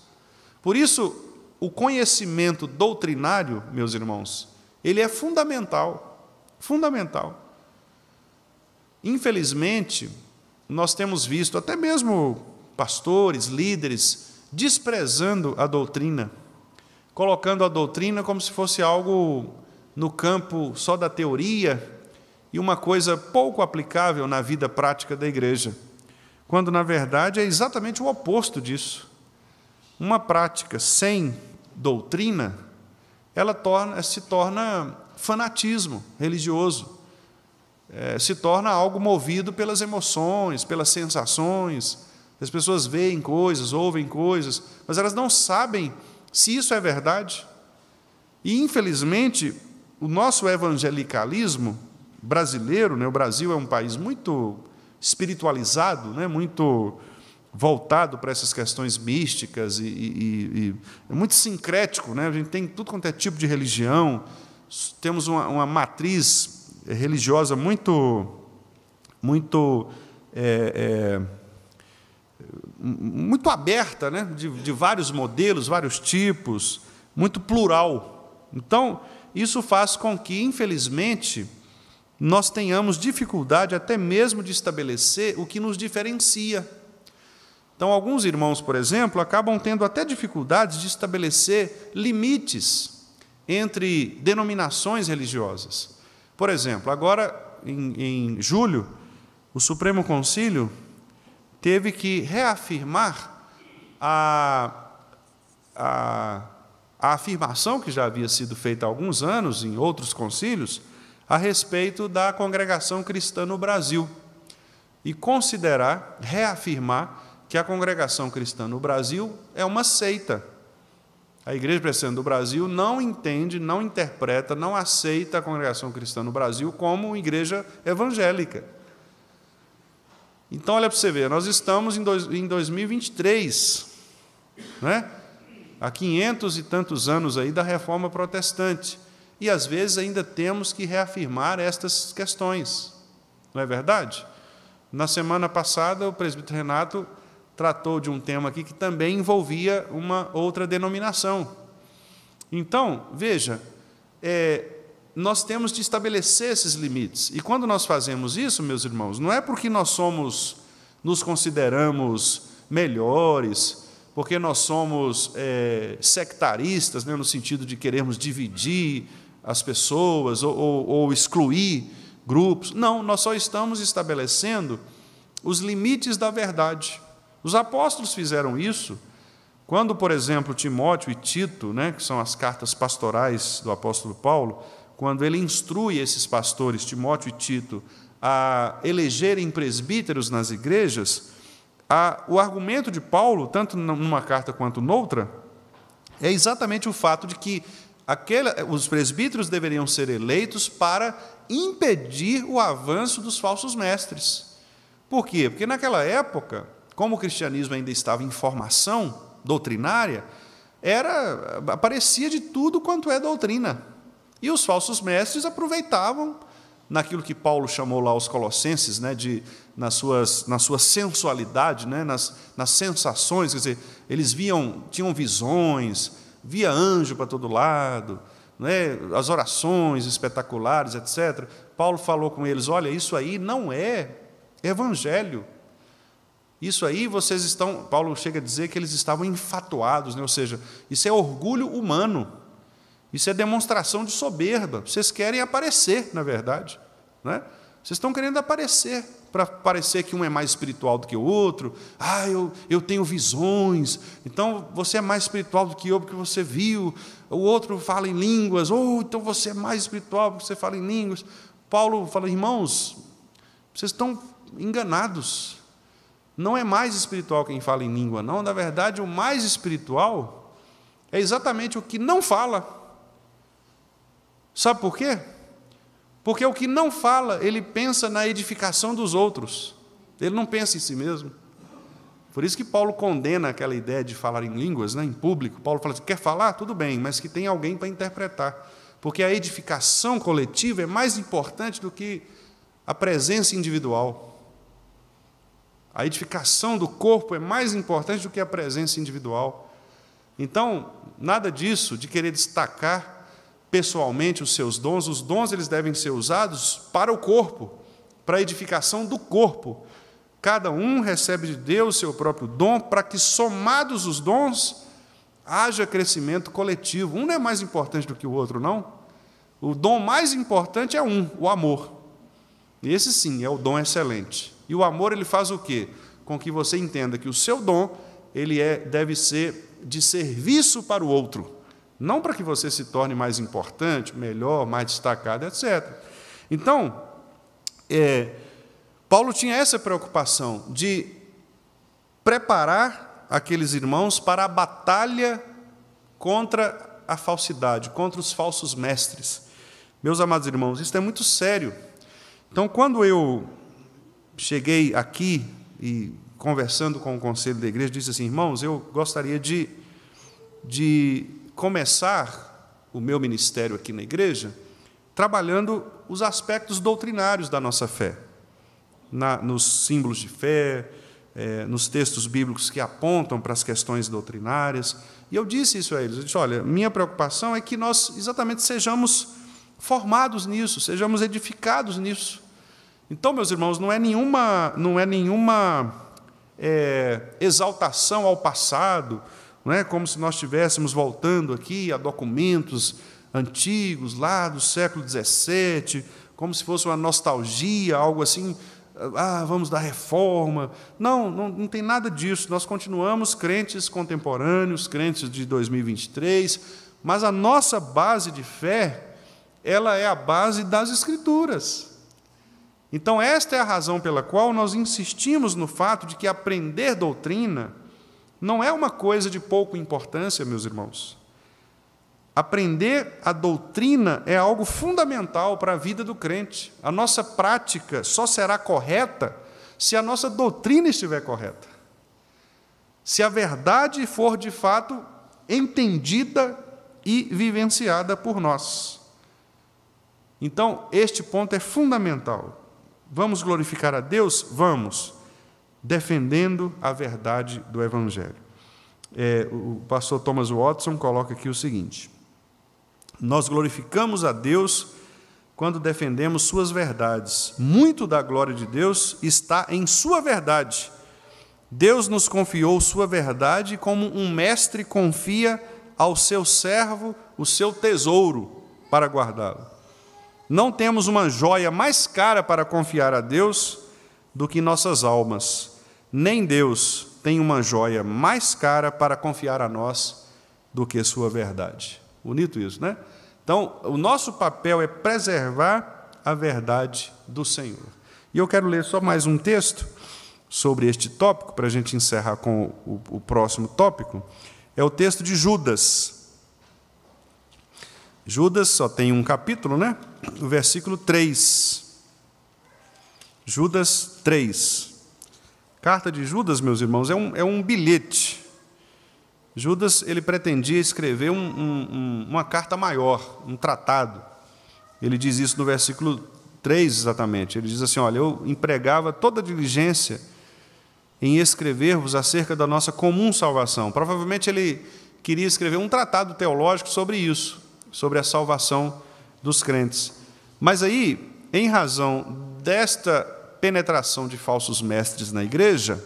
Por isso, o conhecimento doutrinário, meus irmãos, ele é fundamental, fundamental. Infelizmente, nós temos visto até mesmo pastores, líderes desprezando a doutrina, colocando a doutrina como se fosse algo no campo só da teoria, e uma coisa pouco aplicável na vida prática da igreja, quando na verdade é exatamente o oposto disso. Uma prática sem doutrina, ela torna, se torna fanatismo religioso, é, se torna algo movido pelas emoções, pelas sensações. As pessoas veem coisas, ouvem coisas, mas elas não sabem se isso é verdade. E, infelizmente, o nosso evangelicalismo, brasileiro, né? o Brasil é um país muito espiritualizado, né? muito voltado para essas questões místicas e, e, e, é muito sincrético, né? a gente tem tudo quanto é tipo de religião, temos uma, uma matriz religiosa muito, muito, é, é, muito aberta, né? de, de vários modelos, vários tipos, muito plural. Então, isso faz com que, infelizmente, nós tenhamos dificuldade até mesmo de estabelecer o que nos diferencia. Então, alguns irmãos, por exemplo, acabam tendo até dificuldades de estabelecer limites entre denominações religiosas. Por exemplo, agora em, em julho, o Supremo Concílio teve que reafirmar a, a, a afirmação que já havia sido feita há alguns anos em outros concílios, a respeito da congregação cristã no Brasil e considerar, reafirmar, que a congregação cristã no Brasil é uma seita. A Igreja Presbiteriana do Brasil não entende, não interpreta, não aceita a congregação cristã no Brasil como igreja evangélica. Então, olha para você ver, nós estamos em, em 2023, né? há 500 e tantos anos aí da reforma protestante e às vezes ainda temos que reafirmar estas questões. Não é verdade? Na semana passada, o presbítero Renato tratou de um tema aqui que também envolvia uma outra denominação. Então, veja, é, nós temos de estabelecer esses limites. E quando nós fazemos isso, meus irmãos, não é porque nós somos, nos consideramos melhores, porque nós somos é, sectaristas, né, no sentido de querermos dividir, as pessoas ou, ou, ou excluir grupos. Não, nós só estamos estabelecendo os limites da verdade. Os apóstolos fizeram isso quando, por exemplo, Timóteo e Tito, né, que são as cartas pastorais do apóstolo Paulo, quando ele instrui esses pastores, Timóteo e Tito, a elegerem presbíteros nas igrejas, a, o argumento de Paulo, tanto numa carta quanto noutra, é exatamente o fato de que Aquela, os presbíteros deveriam ser eleitos para impedir o avanço dos falsos mestres. Por quê? Porque naquela época, como o cristianismo ainda estava em formação doutrinária, era aparecia de tudo quanto é doutrina. E os falsos mestres aproveitavam naquilo que Paulo chamou lá os colossenses, né, de nas suas, na sua sensualidade, né, nas, nas sensações, quer dizer, eles viam, tinham visões, via anjo para todo lado, né? as orações espetaculares, etc. Paulo falou com eles: olha, isso aí não é evangelho. Isso aí vocês estão, Paulo chega a dizer que eles estavam enfatuados, né? ou seja, isso é orgulho humano, isso é demonstração de soberba. Vocês querem aparecer, na verdade. Né? Vocês estão querendo aparecer para parecer que um é mais espiritual do que o outro. Ah, eu, eu tenho visões, então você é mais espiritual do que eu porque você viu. O outro fala em línguas, ou oh, então você é mais espiritual porque você fala em línguas. Paulo fala, irmãos, vocês estão enganados. Não é mais espiritual quem fala em língua, não. Na verdade, o mais espiritual é exatamente o que não fala. Sabe por quê? Porque o que não fala, ele pensa na edificação dos outros. Ele não pensa em si mesmo. Por isso que Paulo condena aquela ideia de falar em línguas né, em público. Paulo fala assim: quer falar? Tudo bem, mas que tem alguém para interpretar. Porque a edificação coletiva é mais importante do que a presença individual. A edificação do corpo é mais importante do que a presença individual. Então, nada disso de querer destacar pessoalmente os seus dons, os dons eles devem ser usados para o corpo, para a edificação do corpo. Cada um recebe de Deus seu próprio dom para que somados os dons haja crescimento coletivo. Um não é mais importante do que o outro, não? O dom mais importante é um, o amor. Esse sim é o dom excelente. E o amor ele faz o quê? Com que você entenda que o seu dom ele é, deve ser de serviço para o outro. Não para que você se torne mais importante, melhor, mais destacado, etc. Então, é, Paulo tinha essa preocupação de preparar aqueles irmãos para a batalha contra a falsidade, contra os falsos mestres. Meus amados irmãos, isso é muito sério. Então, quando eu cheguei aqui e conversando com o conselho da igreja, disse assim: irmãos, eu gostaria de, de começar o meu ministério aqui na igreja trabalhando os aspectos doutrinários da nossa fé, na, nos símbolos de fé, é, nos textos bíblicos que apontam para as questões doutrinárias. E eu disse isso a eles. Eu disse: olha, minha preocupação é que nós exatamente sejamos formados nisso, sejamos edificados nisso. Então, meus irmãos, não é nenhuma, não é nenhuma é, exaltação ao passado não é como se nós estivéssemos voltando aqui a documentos antigos, lá do século XVII, como se fosse uma nostalgia, algo assim, ah, vamos dar reforma. Não, não, não tem nada disso. Nós continuamos crentes contemporâneos, crentes de 2023, mas a nossa base de fé, ela é a base das Escrituras. Então, esta é a razão pela qual nós insistimos no fato de que aprender doutrina não é uma coisa de pouca importância, meus irmãos. Aprender a doutrina é algo fundamental para a vida do crente. A nossa prática só será correta se a nossa doutrina estiver correta. Se a verdade for de fato entendida e vivenciada por nós. Então, este ponto é fundamental. Vamos glorificar a Deus? Vamos defendendo a verdade do Evangelho. É, o pastor Thomas Watson coloca aqui o seguinte: Nós glorificamos a Deus quando defendemos Suas verdades. Muito da glória de Deus está em Sua verdade. Deus nos confiou Sua verdade como um mestre confia ao seu servo o seu tesouro para guardá-lo. Não temos uma joia mais cara para confiar a Deus do que nossas almas nem Deus tem uma joia mais cara para confiar a nós do que sua verdade. Bonito isso, né? Então, o nosso papel é preservar a verdade do Senhor. E eu quero ler só mais um texto sobre este tópico, para a gente encerrar com o, o, próximo tópico. É o texto de Judas. Judas só tem um capítulo, né? O versículo 3. Judas 3. Carta de Judas, meus irmãos, é um, é um bilhete. Judas ele pretendia escrever um, um, uma carta maior, um tratado. Ele diz isso no versículo 3 exatamente. Ele diz assim: Olha, eu empregava toda diligência em escrever-vos acerca da nossa comum salvação. Provavelmente ele queria escrever um tratado teológico sobre isso, sobre a salvação dos crentes. Mas aí, em razão desta penetração de falsos mestres na igreja.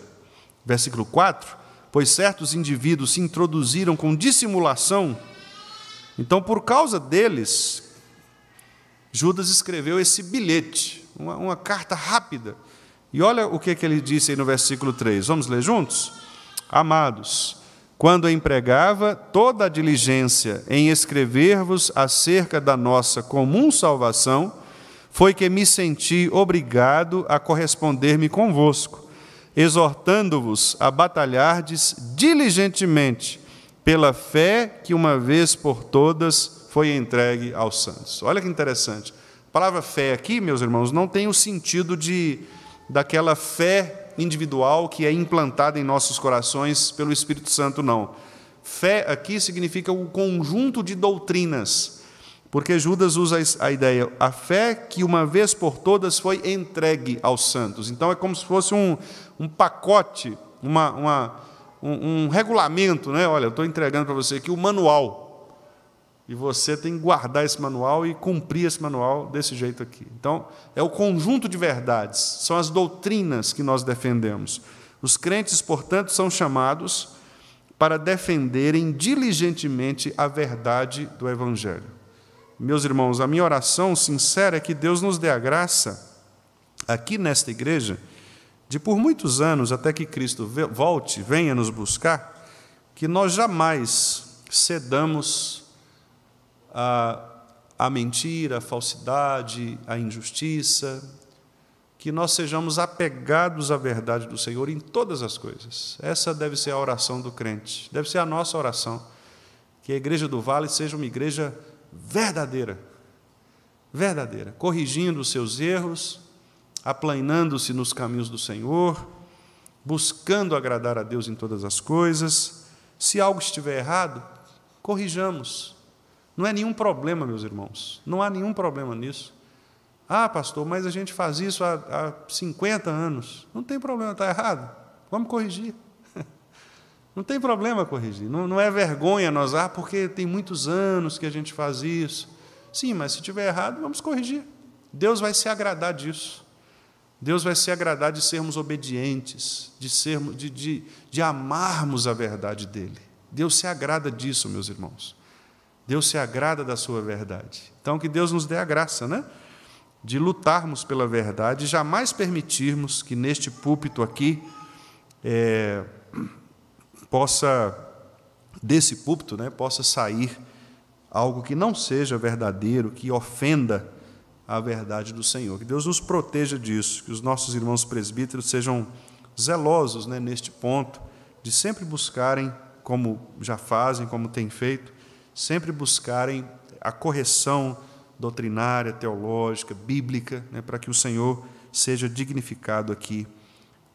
Versículo 4: Pois certos indivíduos se introduziram com dissimulação, então por causa deles, Judas escreveu esse bilhete, uma, uma carta rápida. E olha o que, é que ele disse aí no versículo 3. Vamos ler juntos? Amados, quando empregava toda a diligência em escrever-vos acerca da nossa comum salvação, foi que me senti obrigado a corresponder-me convosco, exortando-vos a batalhardes diligentemente pela fé que uma vez por todas foi entregue aos santos. Olha que interessante. A palavra fé aqui, meus irmãos, não tem o sentido de daquela fé individual que é implantada em nossos corações pelo Espírito Santo, não. Fé aqui significa o um conjunto de doutrinas porque Judas usa a ideia, a fé que uma vez por todas foi entregue aos santos. Então é como se fosse um, um pacote, uma, uma um, um, regulamento, né? Olha, eu estou entregando para você aqui o manual. E você tem que guardar esse manual e cumprir esse manual desse jeito aqui. Então, é o conjunto de verdades, são as doutrinas que nós defendemos. Os crentes, portanto, são chamados para defenderem diligentemente a verdade do Evangelho. Meus irmãos, a minha oração sincera é que Deus nos dê a graça, aqui nesta igreja, de por muitos anos, até que Cristo volte, venha nos buscar, que nós jamais cedamos a, a mentira, a falsidade, a injustiça, que nós sejamos apegados à verdade do Senhor em todas as coisas. Essa deve ser a oração do crente, deve ser a nossa oração. Que a Igreja do Vale seja uma igreja verdadeira. Verdadeira. Corrigindo os seus erros, aplainando-se nos caminhos do Senhor, buscando agradar a Deus em todas as coisas. Se algo estiver errado, corrijamos. Não é nenhum problema, meus irmãos. Não há nenhum problema nisso. Ah, pastor, mas a gente faz isso há, há 50 anos. Não tem problema, está errado. Vamos corrigir. Não tem problema corrigir. Não, não é vergonha nós, ah, porque tem muitos anos que a gente faz isso. Sim, mas se tiver errado, vamos corrigir. Deus vai se agradar disso. Deus vai se agradar de sermos obedientes, de, sermos, de, de, de amarmos a verdade dele. Deus se agrada disso, meus irmãos. Deus se agrada da sua verdade. Então, que Deus nos dê a graça, né? De lutarmos pela verdade, jamais permitirmos que neste púlpito aqui. É possa, desse púlpito, né, possa sair algo que não seja verdadeiro, que ofenda a verdade do Senhor. Que Deus nos proteja disso, que os nossos irmãos presbíteros sejam zelosos né, neste ponto, de sempre buscarem, como já fazem, como têm feito, sempre buscarem a correção doutrinária, teológica, bíblica, né, para que o Senhor seja dignificado aqui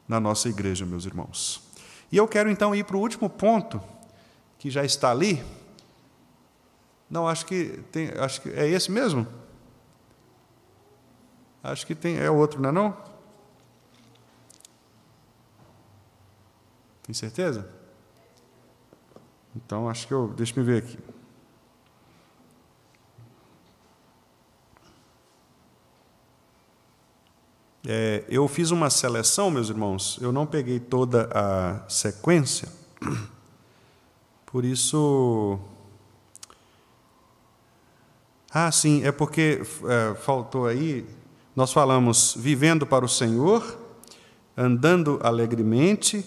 na nossa igreja, meus irmãos. E eu quero então ir para o último ponto, que já está ali. Não, acho que, tem, acho que é esse mesmo? Acho que tem, é outro, não é não? Tem certeza? Então, acho que eu. Deixa me ver aqui. É, eu fiz uma seleção, meus irmãos, eu não peguei toda a sequência, por isso. Ah, sim, é porque é, faltou aí. Nós falamos vivendo para o Senhor, andando alegremente,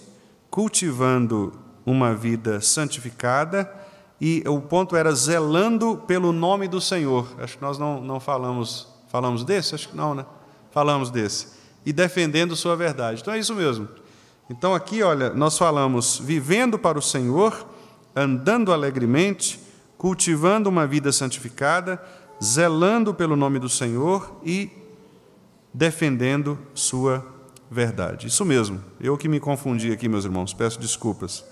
cultivando uma vida santificada, e o ponto era zelando pelo nome do Senhor. Acho que nós não, não falamos, falamos desse? Acho que não, né? falamos desse, e defendendo sua verdade. Então é isso mesmo. Então aqui, olha, nós falamos vivendo para o Senhor, andando alegremente, cultivando uma vida santificada, zelando pelo nome do Senhor e defendendo sua verdade. Isso mesmo. Eu que me confundi aqui, meus irmãos, peço desculpas.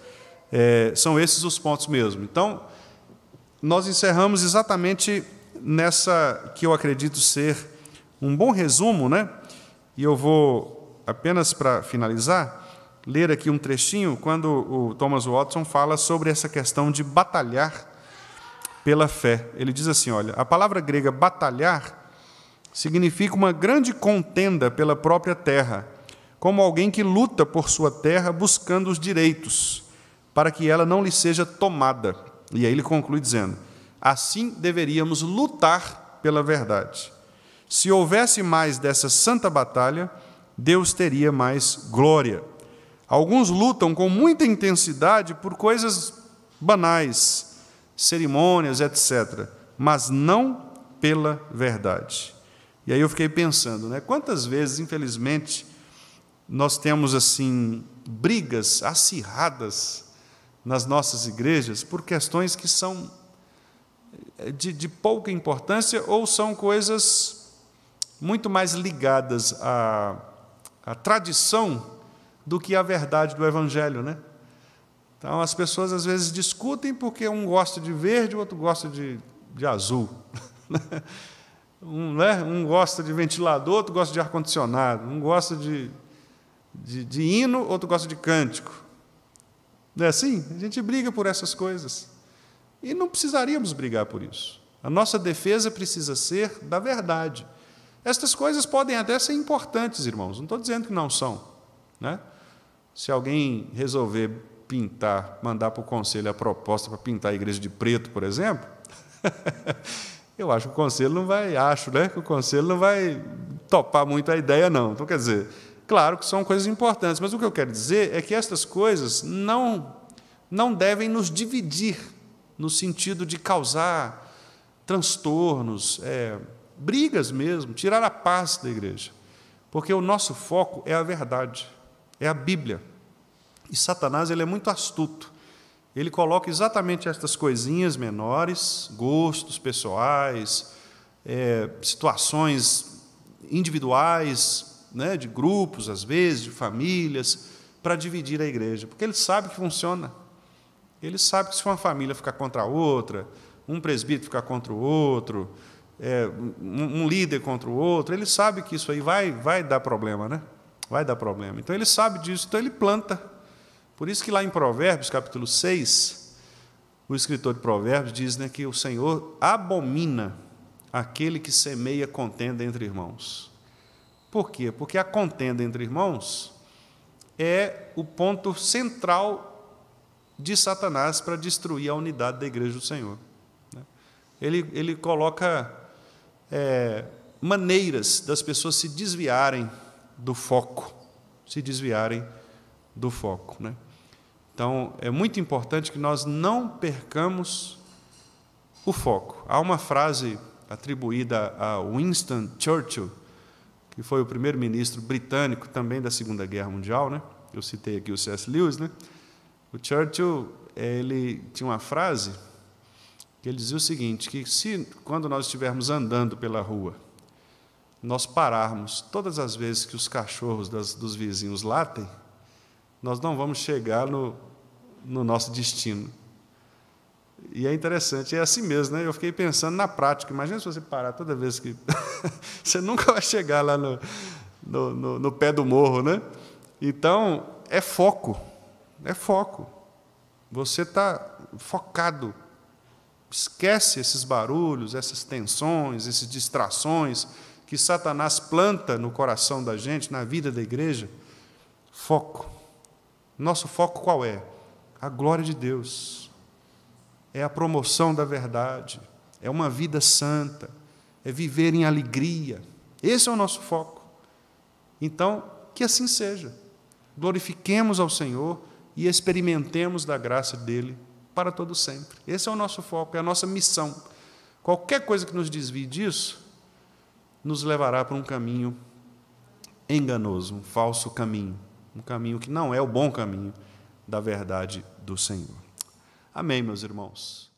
É, são esses os pontos mesmo. Então, nós encerramos exatamente nessa que eu acredito ser um bom resumo, né? E eu vou, apenas para finalizar, ler aqui um trechinho quando o Thomas Watson fala sobre essa questão de batalhar pela fé. Ele diz assim: olha, a palavra grega batalhar significa uma grande contenda pela própria terra, como alguém que luta por sua terra buscando os direitos, para que ela não lhe seja tomada. E aí ele conclui dizendo: assim deveríamos lutar pela verdade. Se houvesse mais dessa santa batalha, Deus teria mais glória. Alguns lutam com muita intensidade por coisas banais, cerimônias, etc., mas não pela verdade. E aí eu fiquei pensando, né? Quantas vezes, infelizmente, nós temos assim brigas acirradas nas nossas igrejas por questões que são eh, de, de pouca importância ou são coisas muito mais ligadas à, à tradição do que à verdade do Evangelho, né? Então, as pessoas às vezes discutem porque um gosta de verde, o outro gosta de, de azul. Né? um, né? um gosta de ventilador, outro gosta de ar-condicionado. Um gosta de, de, de hino, outro gosta de cântico. Não é assim? A gente briga por essas coisas. E não precisaríamos brigar por isso. A nossa defesa precisa ser da verdade. Estas coisas podem até ser importantes, irmãos, não estou dizendo que não são. Né? Se alguém resolver pintar, mandar para o conselho a proposta para pintar a igreja de preto, por exemplo, eu acho que o conselho não vai, acho, né, que o conselho não vai topar muito a ideia, não. Então, quer dizer, claro que são coisas importantes, mas o que eu quero dizer é que estas coisas não, não devem nos dividir no sentido de causar transtornos, é, brigas mesmo, tirar a paz da igreja. Porque o nosso foco é a verdade, é a Bíblia. E Satanás ele é muito astuto. Ele coloca exatamente estas coisinhas menores, gostos pessoais, é, situações individuais, né, de grupos, às vezes, de famílias, para dividir a igreja. Porque ele sabe que funciona. Ele sabe que se uma família ficar contra a outra, um presbítero ficar contra o outro, é, um, um líder contra o outro, ele sabe que isso aí vai, vai dar problema, né? Vai dar problema. Então ele sabe disso, então ele planta. Por isso que lá em Provérbios, capítulo 6, o escritor de Provérbios diz né, que o Senhor abomina aquele que semeia contenda entre irmãos. Por quê? Porque a contenda entre irmãos é o ponto central de Satanás para destruir a unidade da igreja do Senhor. Né? Ele, ele coloca é, maneiras das pessoas se desviarem do foco, se desviarem do foco. Né? Então, é muito importante que nós não percamos o foco. Há uma frase atribuída a Winston Churchill, que foi o primeiro-ministro britânico também da Segunda Guerra Mundial, né? Eu citei aqui o C.S. Lewis, né? O Churchill, é, ele tinha uma frase que ele dizia o seguinte: que se quando nós estivermos andando pela rua, nós pararmos todas as vezes que os cachorros das, dos vizinhos latem, nós não vamos chegar no, no nosso destino. E é interessante, é assim mesmo, né? Eu fiquei pensando na prática. Imagina se você parar toda vez que. você nunca vai chegar lá no, no, no, no pé do morro, né? Então, é foco. É foco. Você está focado Esquece esses barulhos, essas tensões, essas distrações que Satanás planta no coração da gente, na vida da igreja. Foco. Nosso foco qual é? A glória de Deus. É a promoção da verdade. É uma vida santa. É viver em alegria. Esse é o nosso foco. Então, que assim seja. Glorifiquemos ao Senhor e experimentemos da graça dele para todo sempre. Esse é o nosso foco, é a nossa missão. Qualquer coisa que nos desvie disso nos levará para um caminho enganoso, um falso caminho, um caminho que não é o bom caminho da verdade do Senhor. Amém, meus irmãos.